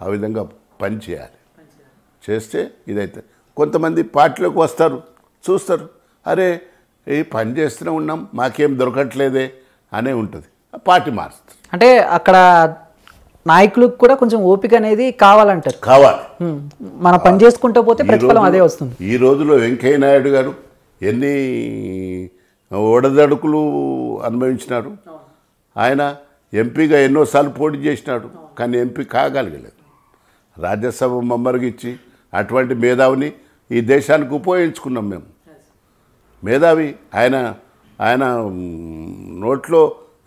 ఆ విధంగా పనిచేయాలి చేస్తే ఇదైతే కొంతమంది పార్టీలోకి వస్తారు చూస్తారు అరే ఈ పని చేస్తూనే ఉన్నాం మాకేం దొరకట్లేదే అనే ఉంటుంది పార్టీ మారుస్తారు అంటే అక్కడ నాయకులకు కూడా కొంచెం ఓపిక అనేది కావాలంటారు కావాలి మనం పని చేసుకుంటూ పోతే ప్రతిఫలం అదే వస్తుంది ఈ రోజులో వెంకయ్య నాయుడు గారు ఎన్ని ఓడదడుకులు అనుభవించినారు ఆయన ఎంపీగా ఎన్నోసార్లు పోటీ చేసినాడు కానీ ఎంపీ కాగలగలేదు రాజ్యసభ మెంబర్కి ఇచ్చి అటువంటి మేధావిని ఈ దేశానికి ఉపయోగించుకున్నాం మేము మేధావి ఆయన ఆయన నోట్లో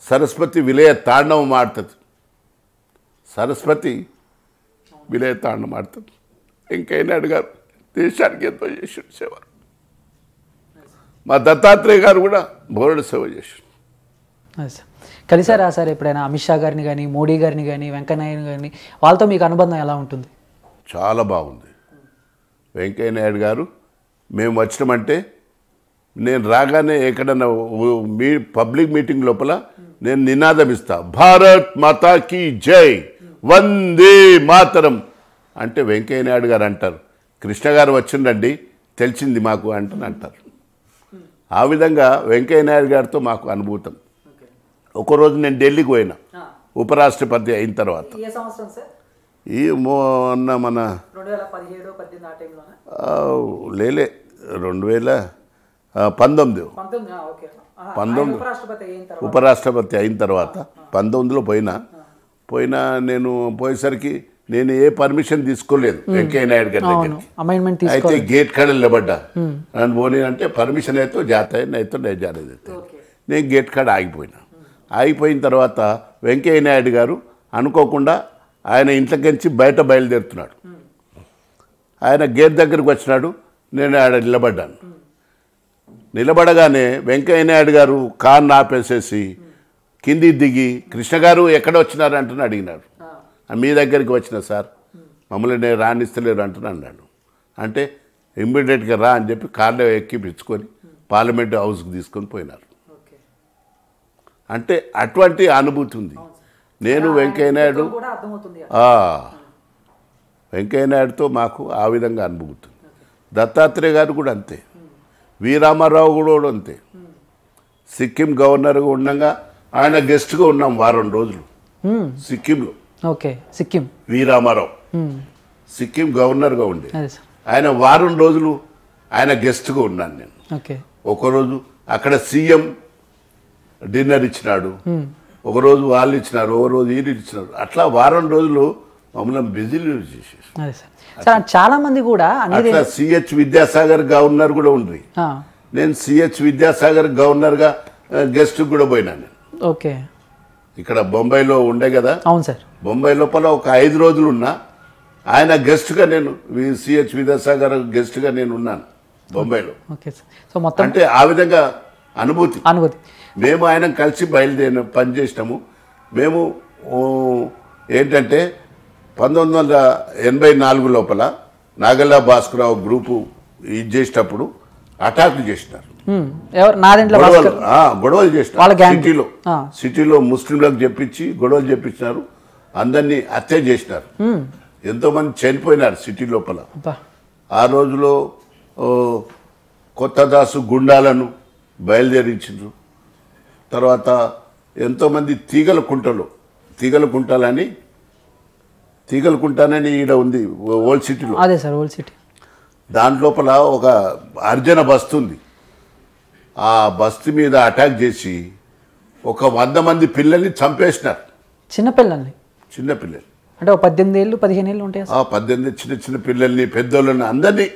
సరస్వతి విలయ తాండవం ఆడుతుంది సరస్వతి విలయ తాండవం ఆడుతుంది ఇంకైనా అడిగారు దేశానికి ఎంతో చేసిన సేవ మా దత్తాత్రేయ గారు కూడా బోరుడు సేవ చేసాడు కలిసారా సార్ ఎప్పుడైనా అమిత్ షా గారిని కానీ మోడీ గారిని కానీ వెంకయ్యనాయుడు గారిని వాళ్ళతో మీకు అనుబంధం ఎలా ఉంటుంది చాలా బాగుంది వెంకయ్యనాయుడు గారు మేము వచ్చినామంటే నేను రాగానే ఎక్కడన్నా మీ పబ్లిక్ మీటింగ్ లోపల నేను నినాదం ఇస్తా భారత్ మాతాకి జై వందే మాతరం అంటే వెంకయ్యనాయుడు గారు అంటారు కృష్ణ గారు వచ్చిండండి తెలిసింది మాకు అంటని అంటారు ఆ విధంగా వెంకయ్యనాయుడు గారితో మాకు అనుభూతం ఒకరోజు నేను ఢిల్లీకి పోయినా ఉపరాష్ట్రపతి అయిన తర్వాత ఈ మొన్న మన లేలే రెండు వేల పంతొమ్మిది పంతొమ్మిది ఉపరాష్ట్రపతి అయిన తర్వాత పంతొమ్మిదిలో పోయినా పోయినా నేను పోయేసరికి నేను ఏ పర్మిషన్ తీసుకోలేదు వెంకయ్య నాయుడు గారి దగ్గరికి అయితే గేట్ కాడ నిలబడ్డా నన్ను పోనీ అంటే పర్మిషన్ అయితే జాత అయితే నేను జాలేదు నేను గేట్ కాడ ఆగిపోయినా ఆగిపోయిన తర్వాత వెంకయ్య నాయుడు గారు అనుకోకుండా ఆయన ఇంట్లోకించి బయట బయలుదేరుతున్నాడు ఆయన గేట్ దగ్గరికి వచ్చినాడు నేను ఆడ నిలబడ్డాను నిలబడగానే వెంకయ్య నాయుడు గారు కార్ నాపేసేసి కింది దిగి కృష్ణ గారు ఎక్కడ వచ్చినారు అంటుని అడిగినాడు మీ దగ్గరికి వచ్చిన సార్ మమ్మల్ని నేను రాణిస్తలేరు అంటుని అన్నాడు అంటే ఇమ్మీడియట్గా రా అని చెప్పి కార్లో ఎక్కిపించుకొని పార్లమెంటు హౌస్కి తీసుకొని పోయినారు అంటే అటువంటి అనుభూతి ఉంది నేను వెంకయ్యనాయుడు వెంకయ్యనాయుడుతో మాకు ఆ విధంగా అనుభూతి దత్తాత్రేయ గారు కూడా అంతే వి రామారావు కూడా అంతే సిక్కిం గవర్నర్గా ఉండగా ఆయన గెస్ట్గా ఉన్నాం వారం రోజులు సిక్కింలో ఓకే సిక్కిం వి రామారావు సిక్కిం గవర్నర్గా ఉండే ఆయన వారం రోజులు ఆయన గెస్ట్గా ఉన్నాను నేను ఒకరోజు అక్కడ సీఎం డిన్నర్ ఇచ్చినాడు ఒకరోజు వాళ్ళు ఇచ్చినారు ఒకరోజు వీళ్ళు ఇచ్చినారు అట్లా వారం రోజులు మమ్మల్ని బిజీలు చేసేసి చాలా మంది కూడా అట్లా సిహెచ్ విద్యాసాగర్ గవర్నర్ కూడా ఉండ్రి నేను సిహెచ్ విద్యాసాగర్ గవర్నర్గా గెస్ట్ కూడా పోయినా నేను ఓకే ఇక్కడ బొంబాయిలో ఉండే కదా అవును సార్ బొంబాయి లోపల ఒక ఐదు రోజులు ఉన్నా ఆయన గెస్ట్గా నేను సిహెచ్ విద్యాసాగర్ గెస్ట్గా నేను ఉన్నాను బొంబాయిలో అంటే ఆ విధంగా అనుభూతి అనుభూతి మేము ఆయన కలిసి బయలుదేరిన పనిచేసినాము మేము ఏంటంటే పంతొమ్మిది వందల ఎనభై నాలుగు లోపల నాగల్లా భాస్కరరావు గ్రూపు ఇది చేసేటప్పుడు అటాక్ చేసినారు గొడవలు చేసిన సిటీలో సిటీలో ముస్లింలకు చెప్పించి గొడవలు చెప్పించినారు అందరినీ హత్య చేసినారు ఎంతోమంది చనిపోయినారు సిటీ లోపల ఆ రోజులో కొత్త దాసు గుండాలను బయలుదేరించు తర్వాత ఎంతోమంది తీగల కుంటలు తీగల కుంటాలని తీగల కుంటానని ఈడ ఉంది ఓల్డ్ సిటీలో అదే సార్ ఓల్డ్ సిటీ దాని లోపల ఒక అర్జున బస్తు ఉంది ఆ బస్తు మీద అటాక్ చేసి ఒక వంద మంది పిల్లల్ని చంపేసినారు చిన్నపిల్లల్ని చిన్నపిల్లలు అంటే పద్దెనిమిది ఏళ్ళు పదిహేను ఏళ్ళు ఉంటాయి పద్దెనిమిది చిన్న చిన్న పిల్లల్ని పెద్దోళ్ళని అందరినీ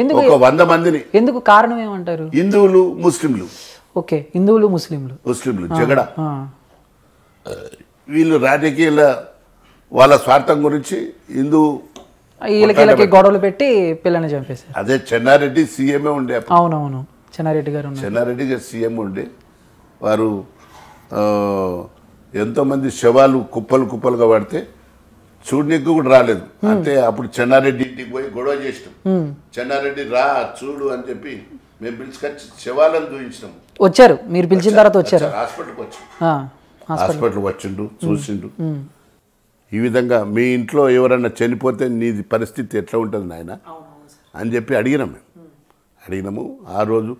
ఎందుకు ఒక వంద మందిని ఎందుకు కారణం ఏమంటారు హిందువులు ముస్లింలు ఓకే హిందువులు ముస్లింలు ముస్లింలు జగడ వీళ్ళు రాజకీయాల వాళ్ళ స్వార్థం గురించి హిందూ వీళ్ళకి గొడవలు పెట్టి పిల్లని చంపేశారు అదే చెన్నారెడ్డి సీఎం ఉండే అవునవును చెన్నారెడ్డి గారు చెన్నారెడ్డి గారు సీఎం ఉండే వారు ఎంతోమంది శవాలు కుప్పలు కుప్పలుగా పడితే చూడనికి కూడా రాలేదు అంటే అప్పుడు చెన్నారెడ్డి ఇంటికి పోయి గొడవ చేసినాం చెన్నారెడ్డి రా చూడు అని చెప్పి మేము పిలిచి శవాలను చూపించినాం వచ్చారు మీరు పిలిచిన తర్వాత వచ్చారు హాస్పిటల్కి వచ్చాం హాస్పిటల్కి వచ్చిండు చూసిండు ఈ విధంగా మీ ఇంట్లో ఎవరైనా చనిపోతే నీది పరిస్థితి ఎట్లా ఉంటుంది నాయన అని చెప్పి అడిగినాం మేము అడిగినాము ఆ రోజు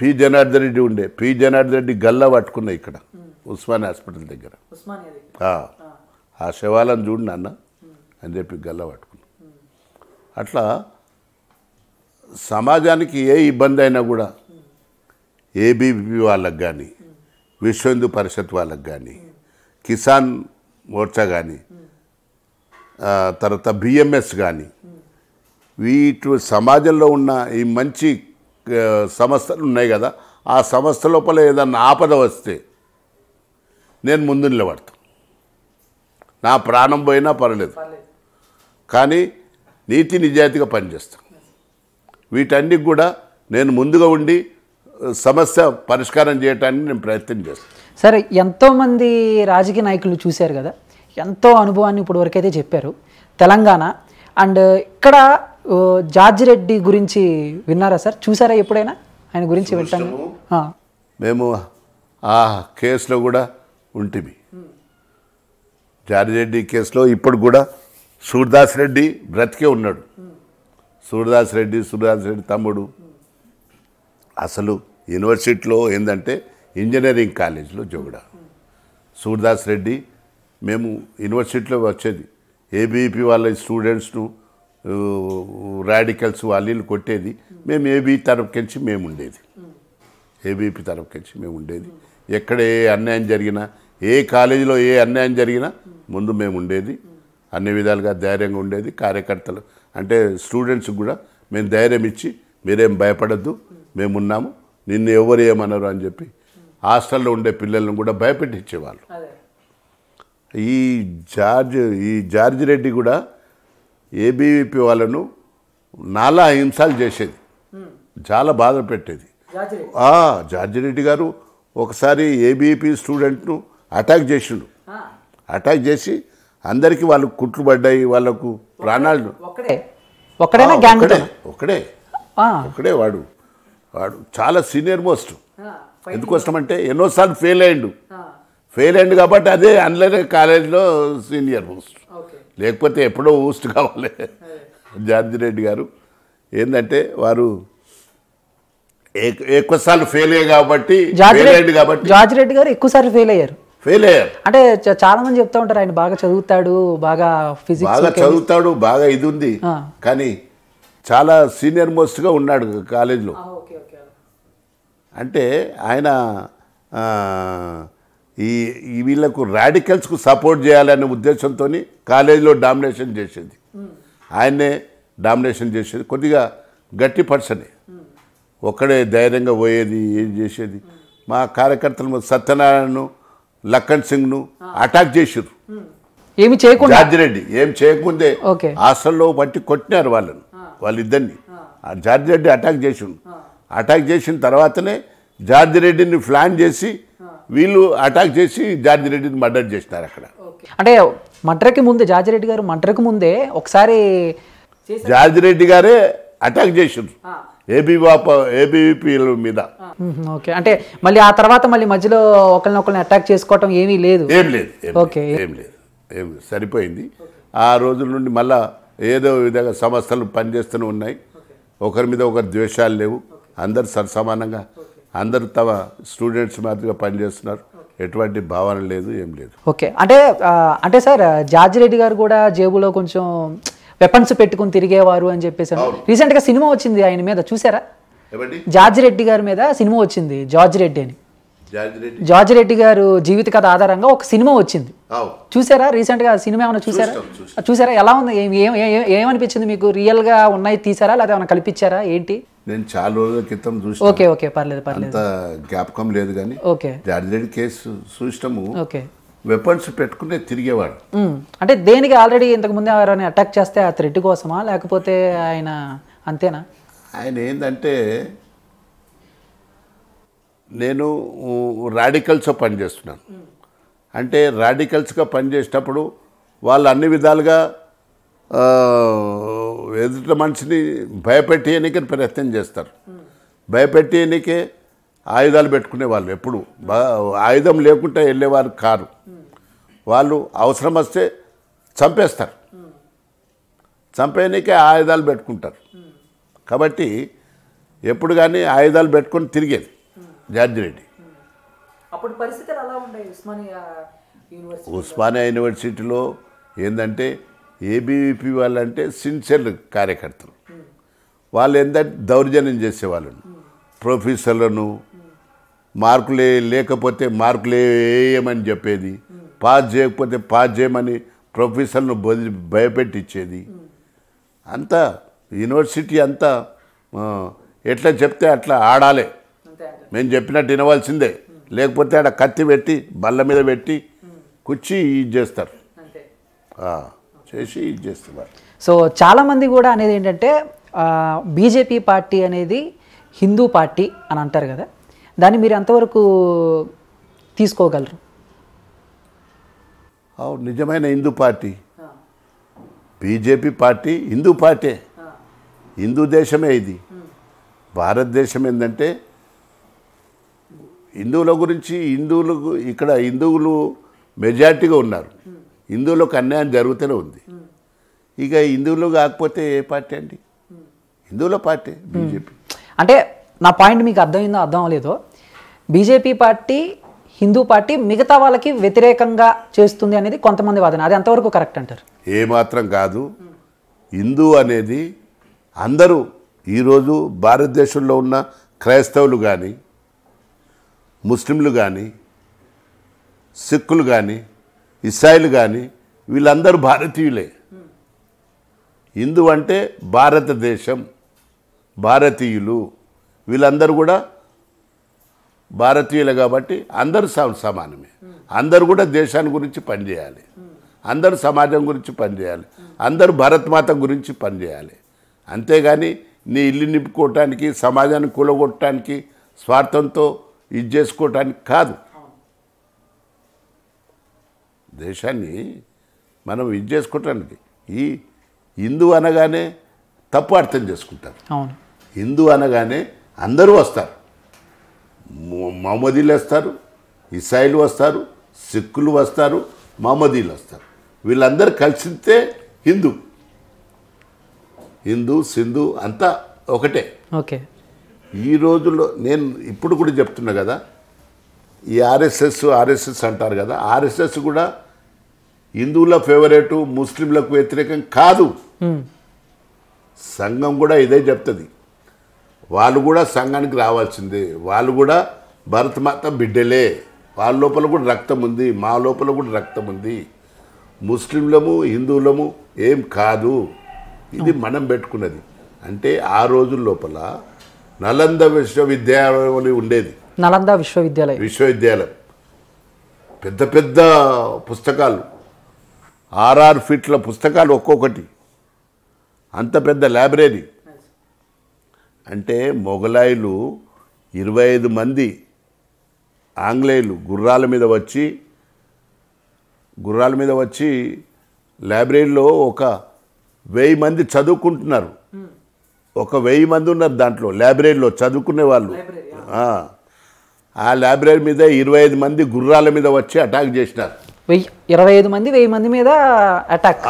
పి జనార్దన్ రెడ్డి ఉండే పి జనార్దన్ రెడ్డి గల్లా పట్టుకున్నాయి ఇక్కడ ఉస్మాన్ హాస్పిటల్ దగ్గర ఆ శవాలను చూడు నాన్న అని చెప్పి గల్ల పట్టుకున్నాం అట్లా సమాజానికి ఏ ఇబ్బంది అయినా కూడా ఏబీపీ వాళ్ళకు కానీ విశ్వ హిందూ పరిషత్ వాళ్ళకు కానీ కిసాన్ మోర్చా కానీ తర్వాత బిఎంఎస్ కానీ వీటి సమాజంలో ఉన్న ఈ మంచి సంస్థలు ఉన్నాయి కదా ఆ సంస్థ లోపల ఏదన్నా ఆపద వస్తే నేను ముందు నిలబడతాను నా ప్రాణం పోయినా పర్లేదు కానీ నీతి నిజాయితీగా పనిచేస్తాను వీటన్ని కూడా నేను ముందుగా ఉండి సమస్య పరిష్కారం చేయడానికి నేను ప్రయత్నం చేస్తాను సరే ఎంతోమంది రాజకీయ నాయకులు చూశారు కదా ఎంతో అనుభవాన్ని ఇప్పటివరకైతే చెప్పారు తెలంగాణ అండ్ ఇక్కడ జార్జిరెడ్డి గురించి విన్నారా సార్ చూసారా ఎప్పుడైనా ఆయన గురించి వింటాను మేము ఆ కేసులో కూడా ఉంటుంది జార్జిరెడ్డి కేసులో ఇప్పుడు కూడా సూర్దాస్ రెడ్డి బ్రతికే ఉన్నాడు సూర్దాస్ రెడ్డి సూర్దాస్ రెడ్డి తమ్ముడు అసలు యూనివర్సిటీలో ఏంటంటే ఇంజనీరింగ్ కాలేజ్లో జోగుడ సూర్దాస్ రెడ్డి మేము యూనివర్సిటీలో వచ్చేది ఏబీపీ వాళ్ళ స్టూడెంట్స్ను రాడికల్స్ వాళ్ళు కొట్టేది మేము ఏబీ తరపుకించి మేము ఉండేది ఏబీపీ తరపుకించి మేము ఉండేది ఎక్కడ ఏ అన్యాయం జరిగినా ఏ కాలేజీలో ఏ అన్యాయం జరిగినా ముందు మేము ఉండేది అన్ని విధాలుగా ధైర్యంగా ఉండేది కార్యకర్తలు అంటే స్టూడెంట్స్ కూడా మేము ధైర్యం ఇచ్చి మీరేం భయపడద్దు మేమున్నాము నిన్ను ఎవరు ఏమన్నారు అని చెప్పి హాస్టల్లో ఉండే పిల్లలను కూడా భయపెట్టించేవాళ్ళు ఈ జార్జ్ ఈ జార్జ్ రెడ్డి కూడా ఏబీవీపీ వాళ్ళను నాలా హింసలు చేసేది చాలా బాధ పెట్టేది జార్జి రెడ్డి గారు ఒకసారి ఏబీపీ స్టూడెంట్ను అటాక్ చేసిండు అటాక్ చేసి అందరికీ వాళ్ళు కుట్లు పడ్డాయి వాళ్ళకు ప్రాణాలు ఒకడే ఒకడే ఒకడే వాడు వాడు చాలా సీనియర్ మోస్ట్ ఎందుకోసమంటే ఎన్నోసార్లు ఫెయిల్ అయ్యిండు ఫెయిల్ అయ్యిండు కాబట్టి అదే అందులోనే కాలేజీలో సీనియర్ మోస్ట్ లేకపోతే ఎప్పుడో ఊస్ట్ కావాలి రెడ్డి గారు ఏంటంటే వారు ఎక్కువసార్లు ఫెయిల్ అయ్యారు కాబట్టి రెడ్డి గారు ఎక్కువసార్లు ఫెయిల్ అయ్యారు ఫెయిల్ అయ్యారు అంటే చాలా మంది చెప్తా ఉంటారు ఆయన బాగా చదువుతాడు బాగా ఫిజిక్స్ బాగా చదువుతాడు బాగా ఇది ఉంది కానీ చాలా సీనియర్ మోస్ట్గా ఉన్నాడు కాలేజీలో అంటే ఆయన ఈ వీళ్ళకు రాడికల్స్కు సపోర్ట్ చేయాలనే ఉద్దేశంతో కాలేజీలో డామినేషన్ చేసేది ఆయన్నే డామినేషన్ చేసేది కొద్దిగా గట్టి పర్సనే ఒక్కడే ధైర్యంగా పోయేది ఏం చేసేది మా కార్యకర్తలు సత్యనారాయణను లక్కన్ సింగ్ ను అటాక్ చేసిరు ఏమి చేయకుండా జార్జి రెడ్డి ఏం చేయకుందే హాస్టల్లో పట్టి కొట్టినారు వాళ్ళని వాళ్ళిద్దరిని జార్జి రెడ్డి అటాక్ చేసిండు అటాక్ చేసిన తర్వాతనే జార్జి రెడ్డిని ప్లాన్ చేసి వీళ్ళు అటాక్ చేసి జార్జి రెడ్డిని మర్డర్ చేసినారు అక్కడ అంటే మటర్కి ముందే జార్జి రెడ్డి గారు మటర్కి ముందే ఒకసారి జార్జి రెడ్డి గారే అటాక్ చేసిండ్రు ఏబీవాప ఏబీవీపీల మీద ఓకే అంటే మళ్ళీ ఆ తర్వాత మళ్ళీ మధ్యలో ఒకరిని ఒకరిని అటాక్ చేసుకోవటం ఏమీ లేదు ఏం లేదు ఓకే ఏం లేదు ఏం సరిపోయింది ఆ రోజుల నుండి మళ్ళా ఏదో విధంగా సంస్థలు పనిచేస్తూనే ఉన్నాయి ఒకరి మీద ఒకరు ద్వేషాలు లేవు అందరు సరసమానంగా అందరు తమ స్టూడెంట్స్ మాదిరిగా పనిచేస్తున్నారు ఎటువంటి భావన లేదు ఏం లేదు ఓకే అంటే అంటే సార్ జార్జిరెడ్డి గారు కూడా జేబులో కొంచెం వెపన్స్ పెట్టుకుని తిరిగేవారు అని చెప్పేసి రీసెంట్ గా సినిమా వచ్చింది ఆయన మీద చూసారా జార్జ్ రెడ్డి గారి మీద సినిమా వచ్చింది జార్జ్ రెడ్డి అని జార్జ్ రెడ్డి గారు జీవిత కథ ఆధారంగా ఒక సినిమా వచ్చింది చూసారా రీసెంట్ గా సినిమా ఏమైనా చూసారా చూసారా ఎలా ఉంది ఏమనిపించింది మీకు రియల్ గా ఉన్నాయి తీసారా లేదా ఏమైనా కల్పించారా ఏంటి నేను చాలా రోజుల క్రితం చూసి ఓకే ఓకే పర్లేదు పర్లేదు జ్ఞాపకం లేదు కానీ ఓకే జార్జ్ రెడ్డి కేసు చూసినాము ఓకే వెపన్స్ పెట్టుకునే తిరిగేవాడు అంటే దేనికి ఆల్రెడీ ఇంతకు ముందే ఎవరైనా అటాక్ చేస్తే ఆ థ్రెడ్ కోసమా లేకపోతే ఆయన అంతేనా ఆయన ఏంటంటే నేను రాడికల్స్ పనిచేస్తున్నాను అంటే రాడికల్స్గా పనిచేసేటప్పుడు వాళ్ళు అన్ని విధాలుగా ఎదుట మనిషిని భయపెట్టేయనికే ప్రయత్నం చేస్తారు భయపెట్టేయనికే ఆయుధాలు పెట్టుకునే వాళ్ళు ఎప్పుడు ఆయుధం లేకుండా వెళ్ళేవారు కారు వాళ్ళు అవసరం వస్తే చంపేస్తారు చంపేనికే ఆయుధాలు పెట్టుకుంటారు కాబట్టి ఎప్పుడు కానీ ఆయుధాలు పెట్టుకొని తిరిగేది రెడ్డి అప్పుడు పరిస్థితులు ఉన్నాయి ఉస్మానియా ఉస్మానియా యూనివర్సిటీలో ఏంటంటే వాళ్ళు వాళ్ళంటే సిన్సియర్ కార్యకర్తలు వాళ్ళు ఏంటంటే దౌర్జన్యం చేసేవాళ్ళు ప్రొఫెసర్లను మార్కులే లేకపోతే మార్కులే వేయమని చెప్పేది పాస్ చేయకపోతే పాస్ చేయమని ప్రొఫెసర్ను బది భయపెట్టించేది అంతా యూనివర్సిటీ అంతా ఎట్లా చెప్తే అట్లా ఆడాలి మేము చెప్పినట్టు వినవలసిందే లేకపోతే ఆడ కత్తి పెట్టి బల్ల మీద పెట్టి కుర్చీ ఇది చేస్తారు చేసి ఇది చేస్తున్నారు సో చాలామంది కూడా అనేది ఏంటంటే బీజేపీ పార్టీ అనేది హిందూ పార్టీ అని అంటారు కదా దాన్ని మీరు ఎంతవరకు తీసుకోగలరు నిజమైన Hindu party BJP party Hindu party Hindu దేశమే ఇది భారతదేశం ఏంటంటే హిందువుల గురించి హిందువులు ఇక్కడ హిందువులు మెజార్టీగా ఉన్నారు హిందువులకు అన్యాయం జరుగుతూనే ఉంది ఇక హిందువులు కాకపోతే ఏ పార్టీ అండి హిందువుల పార్టీ బీజేపీ అంటే నా పాయింట్ మీకు అర్థమైందో అర్థం అవ్వలేదు బీజేపీ పార్టీ హిందూ పార్టీ మిగతా వాళ్ళకి వ్యతిరేకంగా చేస్తుంది అనేది కొంతమంది వాదన అది ఎంతవరకు కరెక్ట్ అంటారు ఏమాత్రం కాదు హిందూ అనేది అందరూ ఈరోజు భారతదేశంలో ఉన్న క్రైస్తవులు కానీ ముస్లింలు కానీ సిక్కులు కానీ ఇస్రాయిల్ కానీ వీళ్ళందరూ భారతీయులే హిందూ అంటే భారతదేశం భారతీయులు వీళ్ళందరూ కూడా భారతీయులు కాబట్టి అందరూ సమానమే అందరూ కూడా దేశాన్ని గురించి పనిచేయాలి అందరూ సమాజం గురించి పనిచేయాలి అందరూ భారతమాత గురించి పనిచేయాలి అంతేగాని నీ ఇల్లు నింపుకోవటానికి సమాజాన్ని కూలగొట్టడానికి స్వార్థంతో ఇది చేసుకోవటానికి కాదు దేశాన్ని మనం ఇది చేసుకోవటానికి ఈ హిందూ అనగానే తప్పు అర్థం చేసుకుంటారు హిందూ అనగానే అందరూ వస్తారు మహమ్మదీలు వస్తారు ఇసాయిలు వస్తారు సిక్కులు వస్తారు మహమ్మదీలు వస్తారు వీళ్ళందరూ కలిసితే హిందూ హిందూ సింధు అంతా ఒకటే ఓకే ఈ రోజుల్లో నేను ఇప్పుడు కూడా చెప్తున్నా కదా ఈ ఆర్ఎస్ఎస్ ఆర్ఎస్ఎస్ అంటారు కదా ఆర్ఎస్ఎస్ కూడా హిందువుల ఫేవరెట్ ముస్లింలకు వ్యతిరేకం కాదు సంఘం కూడా ఇదే చెప్తుంది వాళ్ళు కూడా సంఘానికి రావాల్సిందే వాళ్ళు కూడా భరతమాత బిడ్డలే వాళ్ళ లోపల కూడా రక్తం ఉంది మా లోపల కూడా రక్తం ఉంది ముస్లింలము హిందువులము ఏం కాదు ఇది మనం పెట్టుకున్నది అంటే ఆ రోజుల లోపల నలంద విశ్వవిద్యాలయం అని ఉండేది నలంద విశ్వవిద్యాలయం విశ్వవిద్యాలయం పెద్ద పెద్ద పుస్తకాలు ఆర్ఆర్ ఫీట్ల పుస్తకాలు ఒక్కొక్కటి అంత పెద్ద లైబ్రరీ అంటే మొఘలాయిలు ఇరవై ఐదు మంది ఆంగ్లేయులు గుర్రాల మీద వచ్చి గుర్రాల మీద వచ్చి లైబ్రరీలో ఒక వెయ్యి మంది చదువుకుంటున్నారు ఒక వెయ్యి మంది ఉన్నారు దాంట్లో లైబ్రరీలో చదువుకునే వాళ్ళు ఆ లైబ్రరీ మీద ఇరవై ఐదు మంది గుర్రాల మీద వచ్చి అటాక్ చేసినారు ఇరవై ఐదు మంది వెయ్యి మంది మీద అటాక్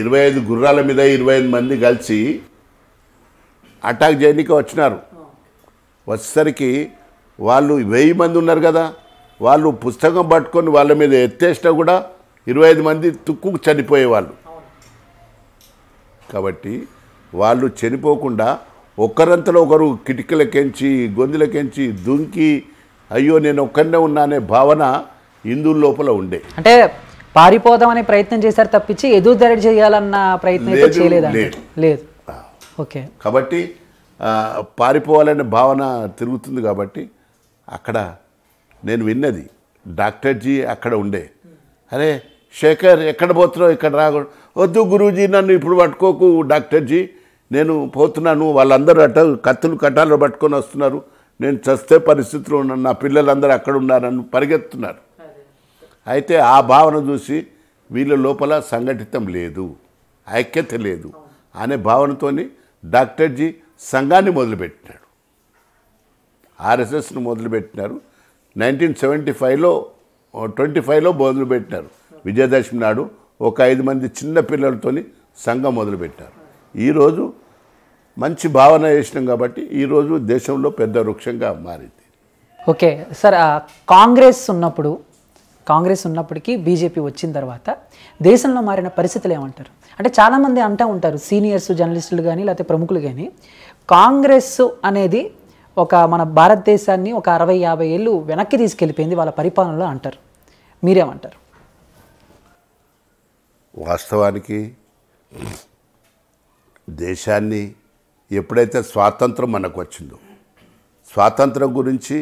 ఇరవై ఐదు గుర్రాల మీద ఇరవై ఐదు మంది కలిసి అటాక్ చేయడానికి వచ్చినారు వచ్చేసరికి వాళ్ళు వెయ్యి మంది ఉన్నారు కదా వాళ్ళు పుస్తకం పట్టుకొని వాళ్ళ మీద ఎత్తేసినా కూడా ఇరవై ఐదు మంది తుక్కు చనిపోయేవాళ్ళు కాబట్టి వాళ్ళు చనిపోకుండా ఒకరంతలో ఒకరు కిటికలకెంచి గొంతులకెంచి దుంకి అయ్యో నేను ఒక్కనే ఉన్నా అనే భావన హిందువుల లోపల ఉండే అంటే పారిపోదామని ప్రయత్నం చేశారు తప్పించి ఎదురు దాడి చేయాలన్న ప్రయత్నం లేదు లేదు ఓకే కాబట్టి పారిపోవాలనే భావన తిరుగుతుంది కాబట్టి అక్కడ నేను విన్నది డాక్టర్జీ అక్కడ ఉండే అరే శేఖర్ ఎక్కడ పోతున్నావు ఇక్కడ రాకూడదు వద్దు గురూజీ నన్ను ఇప్పుడు పట్టుకోకు డాక్టర్జీ నేను పోతున్నాను వాళ్ళందరూ అట కత్తులు కట్టాలు పట్టుకొని వస్తున్నారు నేను చస్తే పరిస్థితులు ఉన్నాను నా పిల్లలందరూ అక్కడ ఉన్నారని పరిగెత్తున్నారు అయితే ఆ భావన చూసి వీళ్ళ లోపల సంఘటితం లేదు ఐక్యత లేదు అనే భావనతోని డాక్టర్జీ సంఘాన్ని మొదలుపెట్టినాడు ఆర్ఎస్ఎస్ను మొదలుపెట్టినారు నైన్టీన్ సెవెంటీ ఫైవ్లో ట్వంటీ ఫైవ్లో మొదలుపెట్టినారు విజయదశమి నాడు ఒక ఐదు మంది చిన్న పిల్లలతోని సంఘం మొదలుపెట్టారు ఈరోజు మంచి భావన చేసినాం కాబట్టి ఈరోజు దేశంలో పెద్ద వృక్షంగా మారింది ఓకే సార్ కాంగ్రెస్ ఉన్నప్పుడు కాంగ్రెస్ ఉన్నప్పటికీ బీజేపీ వచ్చిన తర్వాత దేశంలో మారిన పరిస్థితులు ఏమంటారు అంటే చాలామంది అంటూ ఉంటారు సీనియర్స్ జర్నలిస్టులు కానీ లేకపోతే ప్రముఖులు కానీ కాంగ్రెస్ అనేది ఒక మన భారతదేశాన్ని ఒక అరవై యాభై ఏళ్ళు వెనక్కి తీసుకెళ్ళిపోయింది వాళ్ళ పరిపాలనలో అంటారు మీరేమంటారు వాస్తవానికి దేశాన్ని ఎప్పుడైతే స్వాతంత్రం మనకు వచ్చిందో స్వాతంత్రం గురించి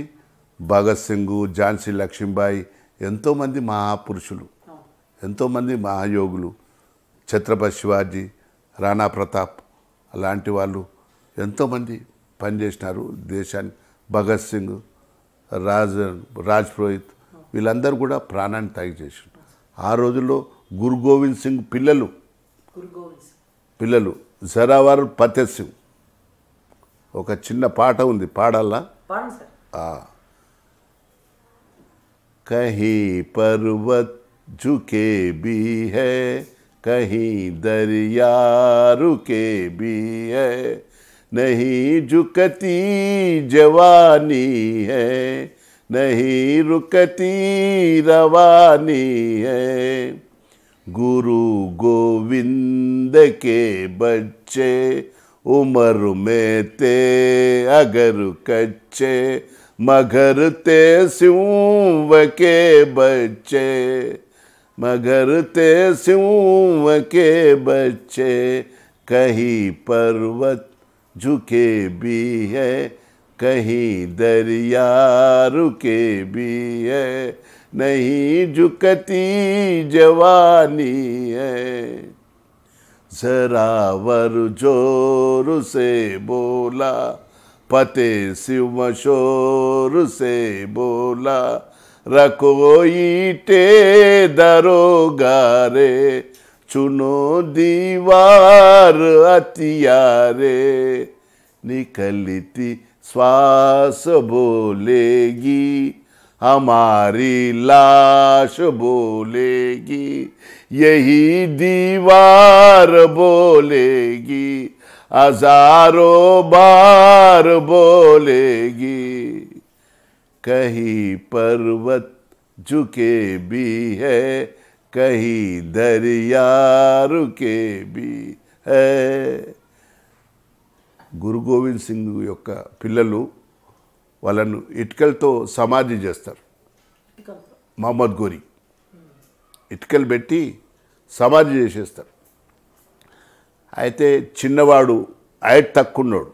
భగత్ సింగ్ ఝాన్సీ లక్ష్మీబాయి ఎంతోమంది మహాపురుషులు ఎంతోమంది మహాయోగులు ఛత్రపతి శివాజీ రాణా ప్రతాప్ అలాంటి వాళ్ళు ఎంతోమంది పనిచేసినారు దేశాన్ని భగత్ సింగ్ రాజ్ రాజ్ పురోహిత్ వీళ్ళందరూ కూడా ప్రాణాన్ని తాగి చేసారు ఆ రోజుల్లో గురు గోవింద్ సింగ్ పిల్లలు పిల్లలు జరావర్ ఫతే సింగ్ ఒక చిన్న పాట ఉంది పాడాలా कहीं पर्वत झुके भी है कहीं दरिया रुके भी है नहीं झुकती जवानी है नहीं रुकती रवानी है गुरु गोविंद के बच्चे उम्र में ते अगर कच्चे मगर ते सिंव के बच्चे मगर ते सिंव के बच्चे कहीं पर्वत झुके भी है कहीं दरिया रुके भी है नहीं झुकती जवानी है जरावर जोर से बोला पते शिव मशोर से बोला रखो ईटे दरो गे चुनो दीवार अतियारे निकलती श्वास बोलेगी हमारी लाश बोलेगी यही दीवार बोलेगी हजारों बार बोलेगी कहीं पर्वत झुके भी है कहीं दरिया रुके भी है గురు గోవింద్ సింగ్ యొక్క పిల్లలు వాళ్ళను ఇటుకలతో సమాధి చేస్తారు మహమ్మద్ గోరి ఇటుకలు పెట్టి సమాధి చేసేస్తారు అయితే చిన్నవాడు హైట్ తక్కున్నాడు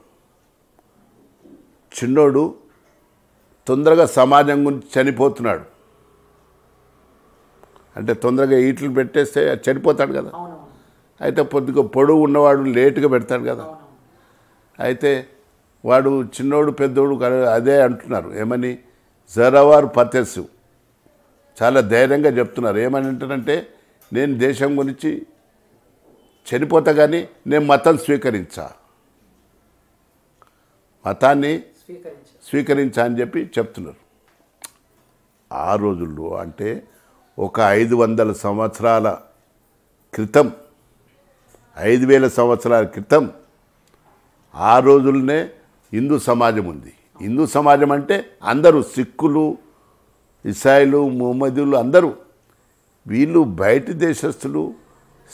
చిన్నోడు తొందరగా సమాజం గురించి చనిపోతున్నాడు అంటే తొందరగా ఈట్లు పెట్టేస్తే చనిపోతాడు కదా అయితే పొద్దుగా పొడువు ఉన్నవాడు లేటుగా పెడతాడు కదా అయితే వాడు చిన్నోడు పెద్దోడు అదే అంటున్నారు ఏమని జరవారు పతెసు చాలా ధైర్యంగా చెప్తున్నారు ఏమని అంటారంటే నేను దేశం గురించి చనిపోతా కానీ నేను మతం స్వీకరించా మతాన్ని స్వీకరించా అని చెప్పి చెప్తున్నారు ఆ రోజుల్లో అంటే ఒక ఐదు వందల సంవత్సరాల క్రితం ఐదు వేల సంవత్సరాల క్రితం ఆ రోజులనే హిందూ సమాజం ఉంది హిందూ సమాజం అంటే అందరూ సిక్కులు ఇసాయిలు మొహమ్మదీలు అందరూ వీళ్ళు బయట దేశస్తులు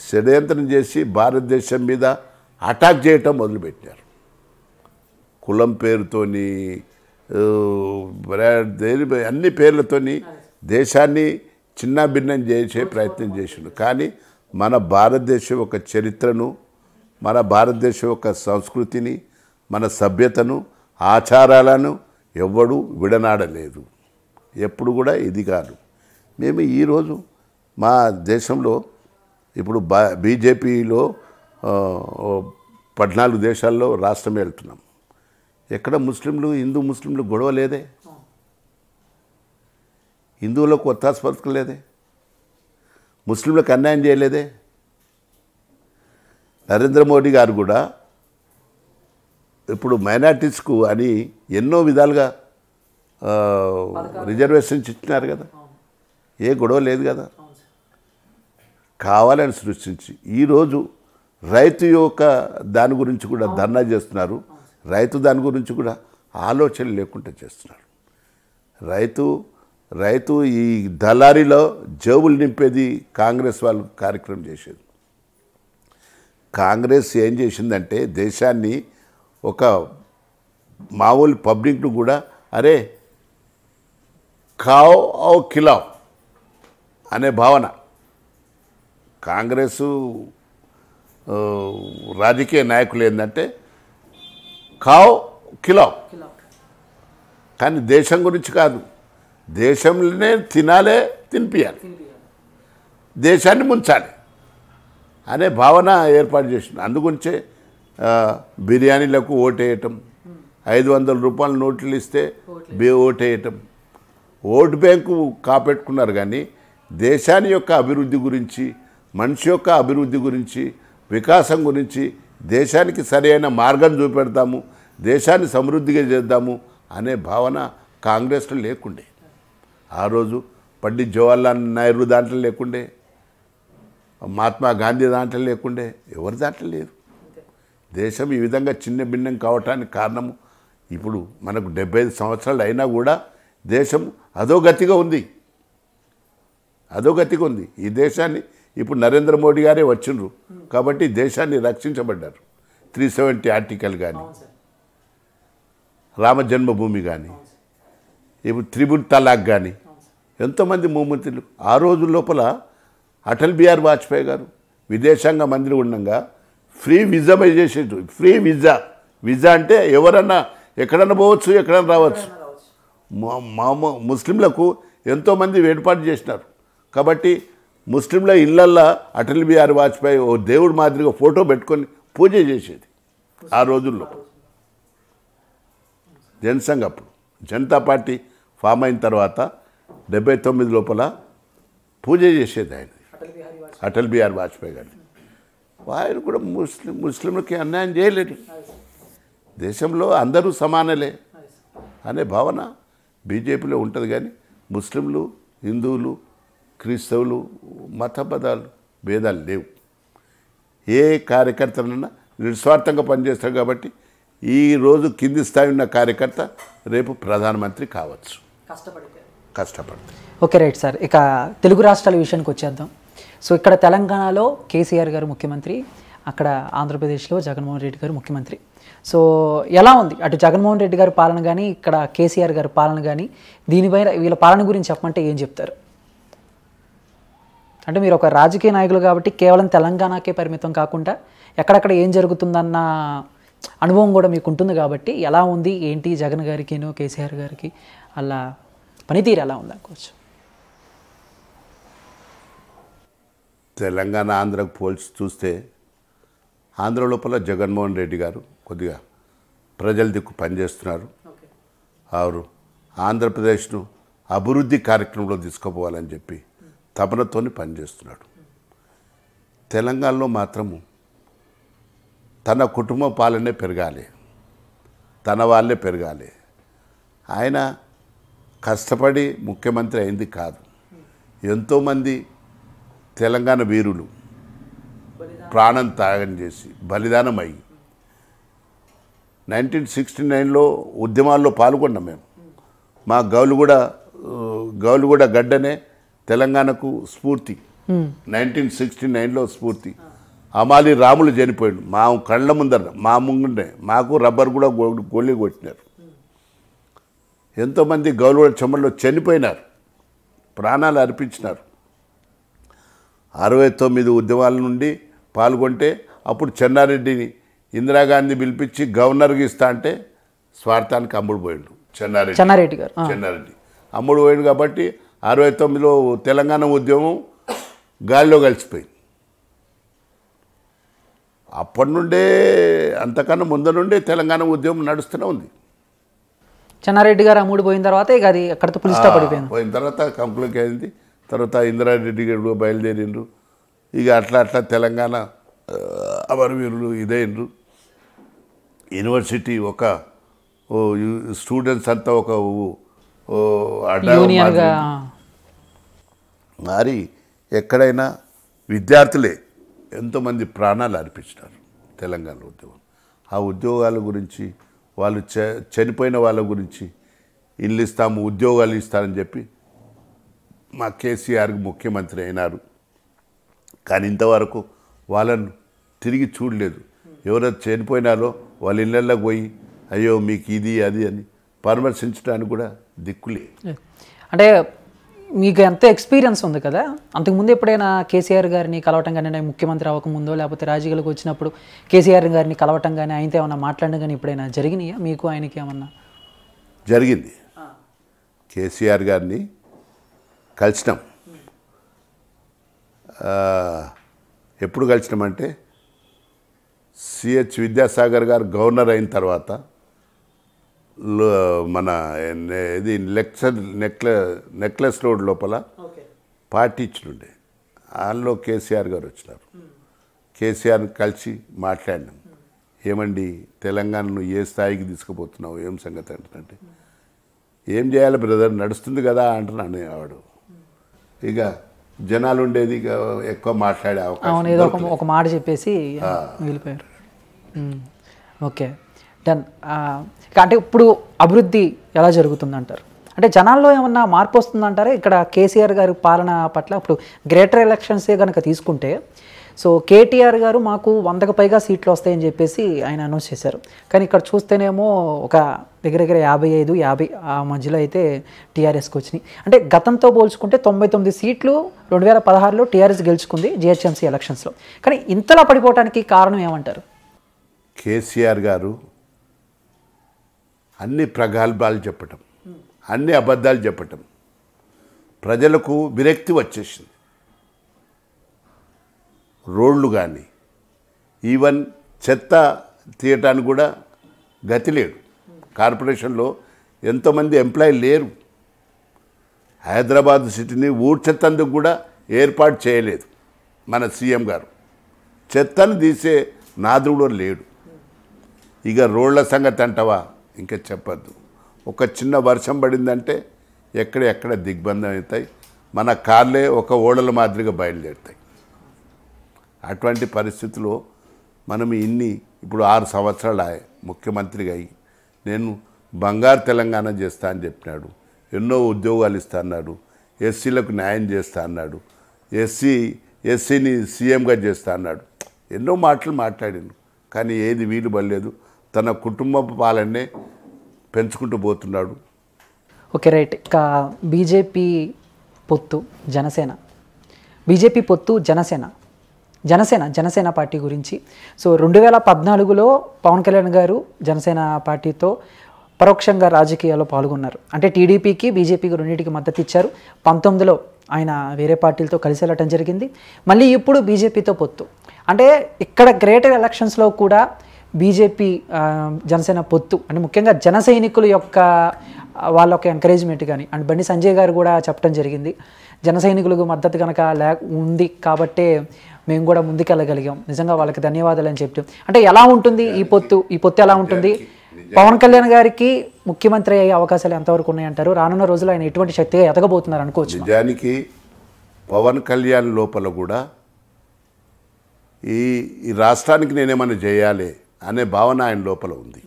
షడ్యంత్రం చేసి భారతదేశం మీద అటాక్ చేయటం మొదలుపెట్టారు కులం పేరుతోని దేని అన్ని పేర్లతోని దేశాన్ని చిన్న భిన్నం చేసే ప్రయత్నం చేసిండు కానీ మన భారతదేశం యొక్క చరిత్రను మన భారతదేశం యొక్క సంస్కృతిని మన సభ్యతను ఆచారాలను ఎవ్వడూ విడనాడలేదు ఎప్పుడు కూడా ఇది కాదు మేము ఈరోజు మా దేశంలో ఇప్పుడు బా బీజేపీలో పద్నాలుగు దేశాల్లో రాష్ట్రమే వెళ్తున్నాం ఎక్కడ ముస్లింలు హిందూ ముస్లింలు గొడవ లేదే హిందువులకు ఒత్తాస్పర్ధకం లేదే ముస్లింలకు అన్యాయం చేయలేదే నరేంద్ర మోడీ గారు కూడా ఇప్పుడు మైనార్టీస్కు అని ఎన్నో విధాలుగా రిజర్వేషన్స్ ఇచ్చినారు కదా ఏ గొడవ లేదు కదా కావాలని సృష్టించి ఈరోజు రైతు యొక్క దాని గురించి కూడా ధర్నా చేస్తున్నారు రైతు దాని గురించి కూడా ఆలోచన లేకుండా చేస్తున్నారు రైతు రైతు ఈ దళారీలో జేబులు నింపేది కాంగ్రెస్ వాళ్ళు కార్యక్రమం చేసేది కాంగ్రెస్ ఏం చేసిందంటే దేశాన్ని ఒక మామూలు పబ్లిక్ను కూడా అరే కావ్ ఓ కిలావ్ అనే భావన కాంగ్రెస్ రాజకీయ నాయకులు ఏంటంటే కావ్ కిలో కానీ దేశం గురించి కాదు దేశంలోనే తినాలే తినిపియాలి దేశాన్ని ముంచాలి అనే భావన ఏర్పాటు చేసింది అందుగురించే బిర్యానీలకు ఓటేయటం ఐదు వందల రూపాయల నోట్లు ఇస్తే బే ఓటేయటం ఓటు బ్యాంకు కాపెట్టుకున్నారు కానీ దేశాన్ని యొక్క అభివృద్ధి గురించి మనిషి యొక్క అభివృద్ధి గురించి వికాసం గురించి దేశానికి సరైన మార్గం చూపెడతాము దేశాన్ని సమృద్ధిగా చేద్దాము అనే భావన కాంగ్రెస్లో లేకుండే ఆ రోజు పండిత్ జవహర్లాల్ నెహ్రూ దాంట్లో లేకుండే మహాత్మా గాంధీ దాంట్లో లేకుండే ఎవరి దాంట్లో లేరు దేశం ఈ విధంగా చిన్న భిన్నం కావటానికి కారణము ఇప్పుడు మనకు డెబ్బై సంవత్సరాలు అయినా కూడా దేశం అధోగతిగా ఉంది అధోగతిగా ఉంది ఈ దేశాన్ని ఇప్పుడు నరేంద్ర మోడీ గారే వచ్చిండ్రు కాబట్టి దేశాన్ని రక్షించబడ్డారు త్రీ సెవెంటీ ఆర్టికల్ కానీ రామ జన్మభూమి కానీ ఇప్పుడు త్రిబుల్ తలాక్ కానీ ఎంతోమంది మూమెంతులు ఆ రోజు లోపల అటల్ బిహార్ వాజ్పేయి గారు విదేశాంగ మంత్రి ఉండగా ఫ్రీ విజా చేసేటు ఫ్రీ విజా విజా అంటే ఎవరన్నా ఎక్కడన్నా పోవచ్చు ఎక్కడన్నా రావచ్చు మా ముస్లింలకు ఎంతోమంది ఏర్పాటు చేసినారు కాబట్టి ముస్లింల ఇళ్ళల్లో అటల్ బిహారీ వాజ్పేయి ఓ దేవుడు మాదిరిగా ఫోటో పెట్టుకొని పూజ చేసేది ఆ రోజుల్లో జనసంఘ్ అప్పుడు జనతా పార్టీ ఫామ్ అయిన తర్వాత డెబ్బై తొమ్మిది లోపల పూజ చేసేది ఆయన అటల్ బిహారీ వాజ్పేయి గారిని ఆయన కూడా ముస్లిం ముస్లింలకి అన్యాయం చేయలేదు దేశంలో అందరూ సమానలే అనే భావన బీజేపీలో ఉంటుంది కానీ ముస్లింలు హిందువులు క్రీస్తవులు మత పదాలు భేదాలు లేవు ఏ కార్యకర్తలన్నా నిస్వార్థంగా పనిచేస్తారు కాబట్టి ఈరోజు కింది స్థాయి ఉన్న కార్యకర్త రేపు ప్రధానమంత్రి కావచ్చు కష్టపడి ఓకే రైట్ సార్ ఇక తెలుగు రాష్ట్రాల విషయానికి వచ్చేద్దాం సో ఇక్కడ తెలంగాణలో కేసీఆర్ గారు ముఖ్యమంత్రి అక్కడ ఆంధ్రప్రదేశ్లో జగన్మోహన్ రెడ్డి గారు ముఖ్యమంత్రి సో ఎలా ఉంది అటు జగన్మోహన్ రెడ్డి గారు పాలన కానీ ఇక్కడ కేసీఆర్ గారు పాలన కానీ దీనిపైన వీళ్ళ పాలన గురించి చెప్పమంటే ఏం చెప్తారు అంటే మీరు ఒక రాజకీయ నాయకులు కాబట్టి కేవలం తెలంగాణకే పరిమితం కాకుండా ఎక్కడెక్కడ ఏం జరుగుతుందన్న అనుభవం కూడా మీకు ఉంటుంది కాబట్టి ఎలా ఉంది ఏంటి జగన్ గారికినో కేసీఆర్ గారికి అలా పనితీరు ఎలా ఉంది అనుకోవచ్చు తెలంగాణ ఆంధ్రకు పోల్చి చూస్తే ఆంధ్ర లోపల జగన్మోహన్ రెడ్డి గారు కొద్దిగా ప్రజల దిక్కు పనిచేస్తున్నారు ఆరు ఆంధ్రప్రదేశ్ను అభివృద్ధి కార్యక్రమంలో తీసుకుపోవాలని చెప్పి తపనతోని పనిచేస్తున్నాడు తెలంగాణలో మాత్రము తన కుటుంబ పాలనే పెరగాలి తన వాళ్ళే పెరగాలి ఆయన కష్టపడి ముఖ్యమంత్రి అయింది కాదు ఎంతోమంది తెలంగాణ వీరులు ప్రాణం త్యాగం చేసి బలిదానం అయ్యి నైన్టీన్ సిక్స్టీ నైన్లో ఉద్యమాల్లో పాల్గొన్నాం మేము మా గౌలుగూడ గౌలుగూడ గడ్డనే తెలంగాణకు స్ఫూర్తి నైన్టీన్ సిక్స్టీ నైన్లో స్ఫూర్తి అమాలి రాములు చనిపోయాడు మా కళ్ళ ముందర మా ముంగుండే మాకు రబ్బర్ కూడా గోళీ కొట్టినారు ఎంతోమంది గౌరవ చెమ్మల్లో చనిపోయినారు ప్రాణాలు అర్పించినారు అరవై తొమ్మిది ఉద్యమాల నుండి పాల్గొంటే అప్పుడు చెన్నారెడ్డిని ఇందిరాగాంధీ పిలిపించి గవర్నర్కి ఇస్తా అంటే స్వార్థానికి అమ్ముడు పోయాడు చెన్నారెడ్డి చెన్నారెడ్డి గారు చెన్నారెడ్డి అమ్ముడు పోయాడు కాబట్టి అరవై తొమ్మిదిలో తెలంగాణ ఉద్యమం గాలిలో కలిసిపోయింది అప్పటి నుండే అంతకన్నా ముందు నుండే తెలంగాణ ఉద్యమం నడుస్తూనే ఉంది చెన్నారెడ్డి గారు అమ్ముడు పోయిన తర్వాత ఇక అది అక్కడితో పోయిన తర్వాత కంప్లీట్ అయింది తర్వాత ఇందిరారెడ్డి గారు బయలుదేరిండ్రు ఇక అట్లా అట్లా తెలంగాణ అమరవీరులు ఇదైనరు యూనివర్సిటీ ఒక స్టూడెంట్స్ అంతా ఒక మరి ఎక్కడైనా విద్యార్థులే ఎంతోమంది ప్రాణాలు అర్పించినారు తెలంగాణ ఉద్యోగం ఆ ఉద్యోగాల గురించి వాళ్ళు చనిపోయిన వాళ్ళ గురించి ఇల్లు ఇస్తాము ఉద్యోగాలు ఇస్తారని చెప్పి మా కేసీఆర్కి ముఖ్యమంత్రి అయినారు కానీ ఇంతవరకు వాళ్ళను తిరిగి చూడలేదు ఎవరైతే చనిపోయినారో వాళ్ళ ఇళ్ళల్లో పోయి అయ్యో మీకు ఇది అది అని పరామర్శించడానికి కూడా దిక్కులే అంటే మీకు ఎంత ఎక్స్పీరియన్స్ ఉంది కదా అంతకుముందు ఎప్పుడైనా కేసీఆర్ గారిని కలవటం కానీ ముఖ్యమంత్రి అవ్వకముందో లేకపోతే రాజకీయాలకు వచ్చినప్పుడు కేసీఆర్ గారిని కలవటం కానీ ఆయనతో ఏమన్నా మాట్లాడడం కానీ ఎప్పుడైనా జరిగినాయా మీకు ఆయనకి ఏమన్నా జరిగింది కేసీఆర్ గారిని కలిసినాం ఎప్పుడు కలిసినామంటే సిహెచ్ విద్యాసాగర్ గారు గవర్నర్ అయిన తర్వాత మన ఇది లెక్చర్ నెక్ల నెక్లెస్ రోడ్ లోపల పార్టీ ఇచ్చినుండే అందులో కేసీఆర్ గారు వచ్చినారు కేసీఆర్ని కలిసి మాట్లాడినాం ఏమండి తెలంగాణను ఏ స్థాయికి తీసుకుపోతున్నావు ఏం సంగతి అంటే ఏం చేయాలి బ్రదర్ నడుస్తుంది కదా అంటున్నాను ఆవిడ ఇక జనాలు ఉండేది ఇక ఎక్కువ మాట్లాడే అవకాశం ఒక మాట చెప్పేసి ఓకే డన్ అంటే ఇప్పుడు అభివృద్ధి ఎలా జరుగుతుందంటారు అంటే జనాల్లో ఏమన్నా మార్పు వస్తుందంటారా ఇక్కడ కేసీఆర్ గారి పాలన పట్ల ఇప్పుడు గ్రేటర్ ఎలక్షన్సే కనుక తీసుకుంటే సో కేటీఆర్ గారు మాకు వందకు పైగా సీట్లు వస్తాయని చెప్పేసి ఆయన అనౌన్స్ చేశారు కానీ ఇక్కడ చూస్తేనేమో ఒక దగ్గర దగ్గర యాభై ఐదు యాభై ఆ మధ్యలో అయితే టీఆర్ఎస్కి వచ్చినాయి అంటే గతంతో పోల్చుకుంటే తొంభై తొమ్మిది సీట్లు రెండు వేల పదహారులో టీఆర్ఎస్ గెలుచుకుంది జిహెచ్ఎంసీ ఎలక్షన్స్లో కానీ ఇంతలా పడిపోవడానికి కారణం ఏమంటారు కేసీఆర్ గారు అన్ని ప్రగల్భాలు చెప్పటం అన్ని అబద్ధాలు చెప్పటం ప్రజలకు విరక్తి వచ్చేసింది రోడ్లు కానీ ఈవెన్ చెత్త తీయటానికి కూడా గతి లేడు కార్పొరేషన్లో ఎంతోమంది ఎంప్లాయీ లేరు హైదరాబాద్ సిటీని ఊడ్చెత్తందుకు కూడా ఏర్పాటు చేయలేదు మన సీఎం గారు చెత్తను తీసే నాదుడు లేడు ఇక రోడ్ల సంగతి అంటవా ఇంకా చెప్పద్దు ఒక చిన్న వర్షం పడిందంటే ఎక్కడెక్కడ దిగ్బంధం అవుతాయి మన కార్లే ఒక ఓడల మాదిరిగా బయలుదేరుతాయి అటువంటి పరిస్థితిలో మనం ఇన్ని ఇప్పుడు ఆరు సంవత్సరాలు ముఖ్యమంత్రిగా అయ్యి నేను బంగారు తెలంగాణ చేస్తా అని చెప్పినాడు ఎన్నో ఉద్యోగాలు ఇస్తా అన్నాడు ఎస్సీలకు న్యాయం చేస్తా అన్నాడు ఎస్సీ ఎస్సీని సీఎంగా చేస్తా అన్నాడు ఎన్నో మాటలు మాట్లాడాను కానీ ఏది వీలు పడలేదు తన కుటుంబ పాలనే పెంచుకుంటూ పోతున్నాడు ఓకే రైట్ ఇక బీజేపీ పొత్తు జనసేన బీజేపీ పొత్తు జనసేన జనసేన జనసేన పార్టీ గురించి సో రెండు వేల పద్నాలుగులో పవన్ కళ్యాణ్ గారు జనసేన పార్టీతో పరోక్షంగా రాజకీయాల్లో పాల్గొన్నారు అంటే టీడీపీకి బీజేపీకి రెండింటికి మద్దతు ఇచ్చారు పంతొమ్మిదిలో ఆయన వేరే పార్టీలతో కలిసి వెళ్ళటం జరిగింది మళ్ళీ ఇప్పుడు బీజేపీతో పొత్తు అంటే ఇక్కడ గ్రేటర్ ఎలక్షన్స్లో కూడా బీజేపీ జనసేన పొత్తు అంటే ముఖ్యంగా జన సైనికుల యొక్క వాళ్ళ యొక్క ఎంకరేజ్మెంట్ కానీ అండ్ బండి సంజయ్ గారు కూడా చెప్పడం జరిగింది జన సైనికులకు మద్దతు కనుక లే ఉంది కాబట్టే మేము కూడా ముందుకెళ్ళగలిగాం నిజంగా వాళ్ళకి ధన్యవాదాలు అని చెప్పి అంటే ఎలా ఉంటుంది ఈ పొత్తు ఈ పొత్తు ఎలా ఉంటుంది పవన్ కళ్యాణ్ గారికి ముఖ్యమంత్రి అయ్యే అవకాశాలు ఎంతవరకు ఉన్నాయంటారు రానున్న రోజులు ఆయన ఎటువంటి శక్తిగా ఎదగబోతున్నారు అనుకోవచ్చు నిజానికి పవన్ కళ్యాణ్ లోపల కూడా ఈ రాష్ట్రానికి నేనేమైనా చేయాలి అనే భావన ఆయన లోపల ఉంది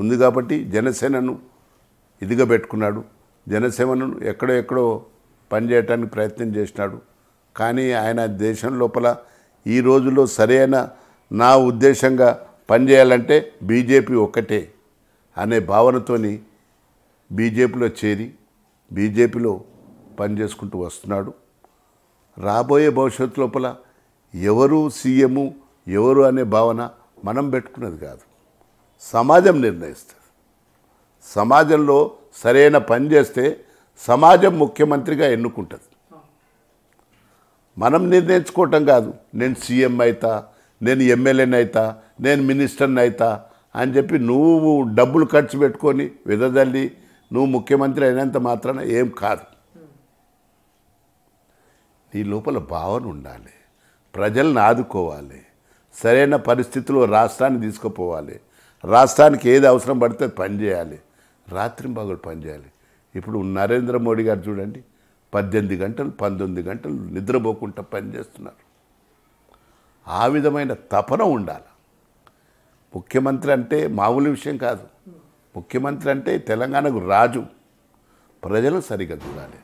ఉంది కాబట్టి జనసేనను ఇదిగా పెట్టుకున్నాడు జనసేనను ఎక్కడో ఎక్కడో పనిచేయటానికి ప్రయత్నం చేసినాడు కానీ ఆయన దేశం లోపల ఈ రోజులో సరైన నా ఉద్దేశంగా పనిచేయాలంటే బీజేపీ ఒక్కటే అనే భావనతోని బీజేపీలో చేరి బీజేపీలో పనిచేసుకుంటూ వస్తున్నాడు రాబోయే భవిష్యత్తు లోపల ఎవరు సీఎము ఎవరు అనే భావన మనం పెట్టుకున్నది కాదు సమాజం నిర్ణయిస్తుంది సమాజంలో సరైన పని చేస్తే సమాజం ముఖ్యమంత్రిగా ఎన్నుకుంటుంది మనం నిర్ణయించుకోవటం కాదు నేను సీఎం అవుతా నేను ఎమ్మెల్యేని అవుతా నేను మినిస్టర్ని అవుతా అని చెప్పి నువ్వు డబ్బులు ఖర్చు పెట్టుకొని విధదల్లి నువ్వు ముఖ్యమంత్రి అయినంత మాత్రాన ఏం కాదు నీ లోపల భావన ఉండాలి ప్రజలను ఆదుకోవాలి సరైన పరిస్థితుల్లో రాష్ట్రాన్ని తీసుకుపోవాలి రాష్ట్రానికి ఏది అవసరం పడితే పనిచేయాలి రాత్రింపగలు పనిచేయాలి ఇప్పుడు నరేంద్ర మోడీ గారు చూడండి పద్దెనిమిది గంటలు పంతొమ్మిది గంటలు నిద్రపోకుండా పనిచేస్తున్నారు ఆ విధమైన తపన ఉండాలి ముఖ్యమంత్రి అంటే మామూలు విషయం కాదు ముఖ్యమంత్రి అంటే తెలంగాణకు రాజు ప్రజలు సరిగ్గా చూడాలి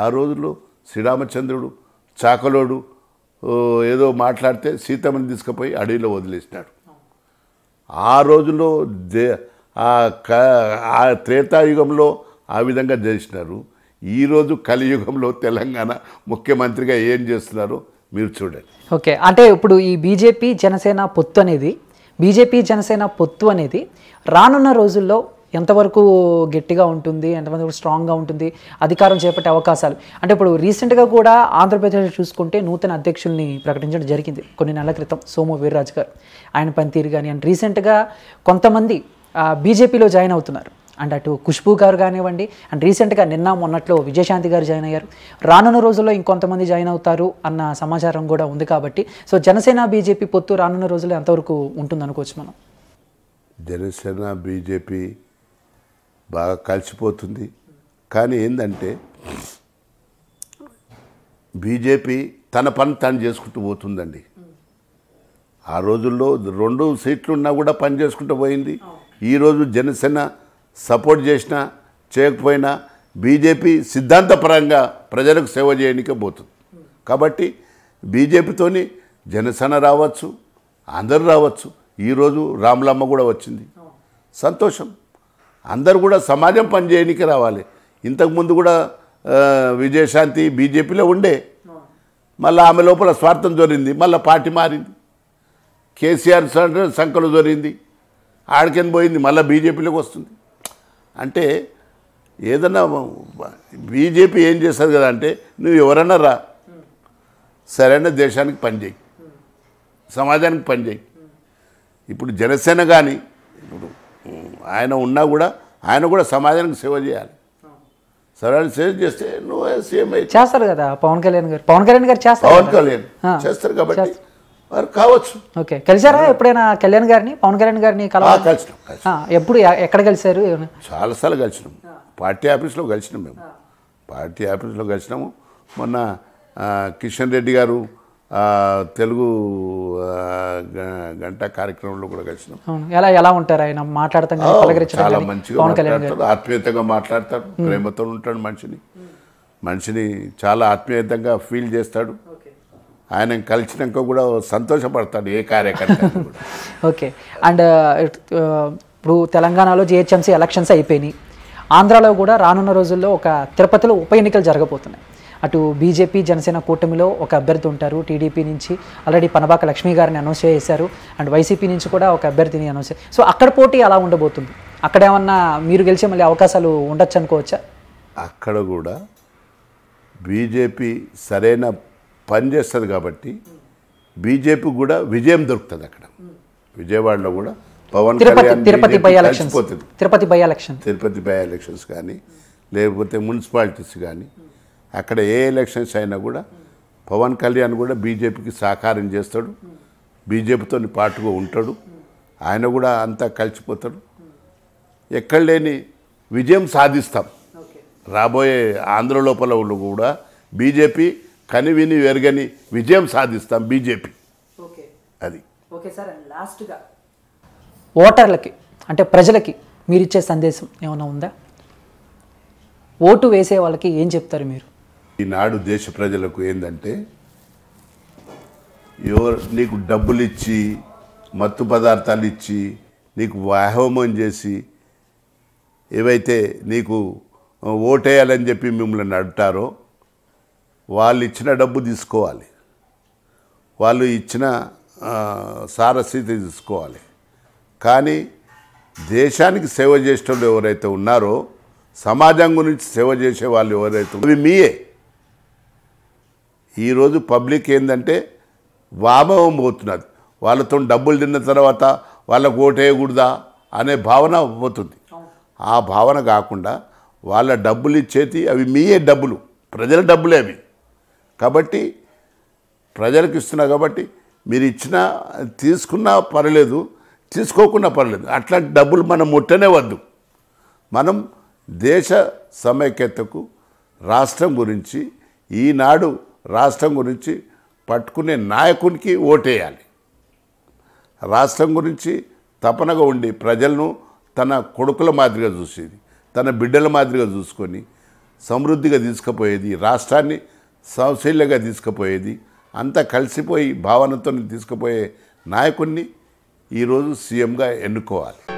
ఆ రోజుల్లో శ్రీరామచంద్రుడు చాకలోడు ఏదో మాట్లాడితే సీతమ్మని తీసుకుపోయి అడవిలో వదిలేసినాడు ఆ రోజుల్లో దే ఆ త్రేతాయుగంలో ఆ విధంగా చేసినారు ఈరోజు కలియుగంలో తెలంగాణ ముఖ్యమంత్రిగా ఏం చేస్తున్నారో మీరు చూడండి ఓకే అంటే ఇప్పుడు ఈ బీజేపీ జనసేన పొత్తు అనేది బీజేపీ జనసేన పొత్తు అనేది రానున్న రోజుల్లో ఎంతవరకు గట్టిగా ఉంటుంది ఎంతమంది స్ట్రాంగ్గా ఉంటుంది అధికారం చేపట్టే అవకాశాలు అంటే ఇప్పుడు రీసెంట్గా కూడా ఆంధ్రప్రదేశ్ చూసుకుంటే నూతన అధ్యక్షుల్ని ప్రకటించడం జరిగింది కొన్ని నెలల క్రితం సోము వీర్రాజు గారు ఆయన పనితీరు కానీ అండ్ రీసెంట్గా కొంతమంది బీజేపీలో జాయిన్ అవుతున్నారు అండ్ అటు ఖుష్బూ గారు కానివ్వండి అండ్ రీసెంట్గా నిన్న మొన్నట్లో విజయశాంతి గారు జాయిన్ అయ్యారు రానున్న రోజుల్లో ఇంకొంతమంది జాయిన్ అవుతారు అన్న సమాచారం కూడా ఉంది కాబట్టి సో జనసేన బీజేపీ పొత్తు రానున్న రోజుల్లో ఎంతవరకు ఉంటుందనుకోవచ్చు మనం జనసేన బీజేపీ బాగా కలిసిపోతుంది కానీ ఏంటంటే బీజేపీ తన పని తను చేసుకుంటూ పోతుందండి ఆ రోజుల్లో రెండు సీట్లు ఉన్నా కూడా పని చేసుకుంటూ పోయింది ఈరోజు జనసేన సపోర్ట్ చేసినా చేయకపోయినా బీజేపీ సిద్ధాంతపరంగా ప్రజలకు సేవ చేయడానికే పోతుంది కాబట్టి బీజేపీతో జనసేన రావచ్చు అందరూ రావచ్చు ఈరోజు రాములమ్మ కూడా వచ్చింది సంతోషం అందరు కూడా సమాజం పనిచేయడానికి రావాలి ఇంతకుముందు కూడా విజయశాంతి బీజేపీలో ఉండే మళ్ళీ ఆమె లోపల స్వార్థం జరిగింది మళ్ళీ పార్టీ మారింది కేసీఆర్ సంకలు జరిగింది ఆడికని పోయింది మళ్ళీ బీజేపీలోకి వస్తుంది అంటే ఏదన్నా బీజేపీ ఏం చేస్తుంది కదా అంటే నువ్వు ఎవరన్నా రా సరైన దేశానికి పనిచేయి సమాజానికి పనిచేయి ఇప్పుడు జనసేన కానీ ఇప్పుడు ఆయన ఉన్నా కూడా ఆయన కూడా సమాజానికి సేవ చేయాలి సమాజానికి సేవ చేస్తే నువ్వు సీఎం అయితే చేస్తారు కదా పవన్ కళ్యాణ్ గారు పవన్ కళ్యాణ్ గారు చేస్తారు పవన్ కళ్యాణ్ చేస్తారు కాబట్టి వారు కావచ్చు ఓకే కలిసారా ఎప్పుడైనా కళ్యాణ్ గారిని పవన్ కళ్యాణ్ గారిని కలిసినాం ఎప్పుడు ఎక్కడ కలిశారు చాలాసార్లు కలిసినాం పార్టీ ఆఫీస్లో కలిసినాం మేము పార్టీ ఆఫీస్లో కలిసినాము మొన్న కిషన్ రెడ్డి గారు తెలుగు గంట కార్యక్రమంలో కూడా కలిసిన ఎలా ఎలా ఉంటారు ఆయన మాట్లాడతాం చాలా మంచిగా మాట్లాడతాడు ఆత్మీయతగా మాట్లాడతాడు ప్రేమతో ఉంటాడు మనిషిని మనిషిని చాలా ఆత్మీయతంగా ఫీల్ చేస్తాడు ఆయన కలిసినాక కూడా సంతోషపడతాడు ఏ కార్యకర్త *laughs* ఓకే అండ్ ఇప్పుడు తెలంగాణలో జిహెచ్ఎంసీ ఎలక్షన్స్ అయిపోయినాయి ఆంధ్రాలో కూడా రానున్న రోజుల్లో ఒక తిరుపతిలో ఉప ఎన్నికలు జరగబోతున్నాయి అటు బీజేపీ జనసేన కూటమిలో ఒక అభ్యర్థి ఉంటారు టీడీపీ నుంచి ఆల్రెడీ పనబాక లక్ష్మీ గారిని అనౌన్స్ చేశారు అండ్ వైసీపీ నుంచి కూడా ఒక అభ్యర్థిని అనౌన్స్ సో అక్కడ పోటీ అలా ఉండబోతుంది అక్కడ ఏమన్నా మీరు గెలిచే మళ్ళీ అవకాశాలు ఉండొచ్చు అనుకోవచ్చా అక్కడ కూడా బీజేపీ సరైన పని చేస్తుంది కాబట్టి బీజేపీ కూడా విజయం దొరుకుతుంది అక్కడ విజయవాడలో కూడా Pavan Kalyan Tirupati by Tirupati by election Tirupati by elections కానీ లేకపోతే మున్సిపాలిటీస్ కానీ అక్కడ ఏ ఎలక్షన్స్ అయినా కూడా పవన్ కళ్యాణ్ కూడా బీజేపీకి సహకారం చేస్తాడు బీజేపీతో పాటుగా ఉంటాడు ఆయన కూడా అంతా కలిసిపోతాడు ఎక్కడ లేని విజయం సాధిస్తాం రాబోయే ఆంధ్ర లోపల కూడా బీజేపీ కనివిని వెరగని విజయం సాధిస్తాం బీజేపీ అది ఓకే సార్ లాస్ట్గా ఓటర్లకి అంటే ప్రజలకి మీరిచ్చే సందేశం ఏమైనా ఉందా ఓటు వేసే వాళ్ళకి ఏం చెప్తారు మీరు ఈనాడు దేశ ప్రజలకు ఏంటంటే ఎవరు నీకు డబ్బులు ఇచ్చి మత్తు పదార్థాలు ఇచ్చి నీకు వ్యాహోమం చేసి ఏవైతే నీకు ఓటేయాలని చెప్పి మిమ్మల్ని అడుగుతారో వాళ్ళు ఇచ్చిన డబ్బు తీసుకోవాలి వాళ్ళు ఇచ్చిన సారస్థితి తీసుకోవాలి కానీ దేశానికి సేవ చేసేటోళ్ళు ఎవరైతే ఉన్నారో సమాజం గురించి సేవ చేసే వాళ్ళు ఎవరైతే ఉన్నారో మీయే ఈరోజు పబ్లిక్ ఏంటంటే వామవం పోతున్నది వాళ్ళతో డబ్బులు తిన్న తర్వాత వాళ్ళకు ఓటేయకూడదా అనే భావన పోతుంది ఆ భావన కాకుండా వాళ్ళ డబ్బులు ఇచ్చేది అవి మీయే డబ్బులు ప్రజల డబ్బులే అవి కాబట్టి ప్రజలకు ఇస్తున్నా కాబట్టి మీరు ఇచ్చిన తీసుకున్నా పర్లేదు తీసుకోకుండా పర్లేదు అట్లాంటి డబ్బులు మనం ముట్టనే వద్దు మనం దేశ సమైక్యతకు రాష్ట్రం గురించి ఈనాడు రాష్ట్రం గురించి పట్టుకునే నాయకునికి ఓటేయాలి రాష్ట్రం గురించి తపనగా ఉండి ప్రజలను తన కొడుకుల మాదిరిగా చూసేది తన బిడ్డల మాదిరిగా చూసుకొని సమృద్ధిగా తీసుకుపోయేది రాష్ట్రాన్ని సౌశల్యంగా తీసుకుపోయేది అంతా కలిసిపోయి భావనతో తీసుకుపోయే నాయకుడిని ఈరోజు సీఎంగా ఎన్నుకోవాలి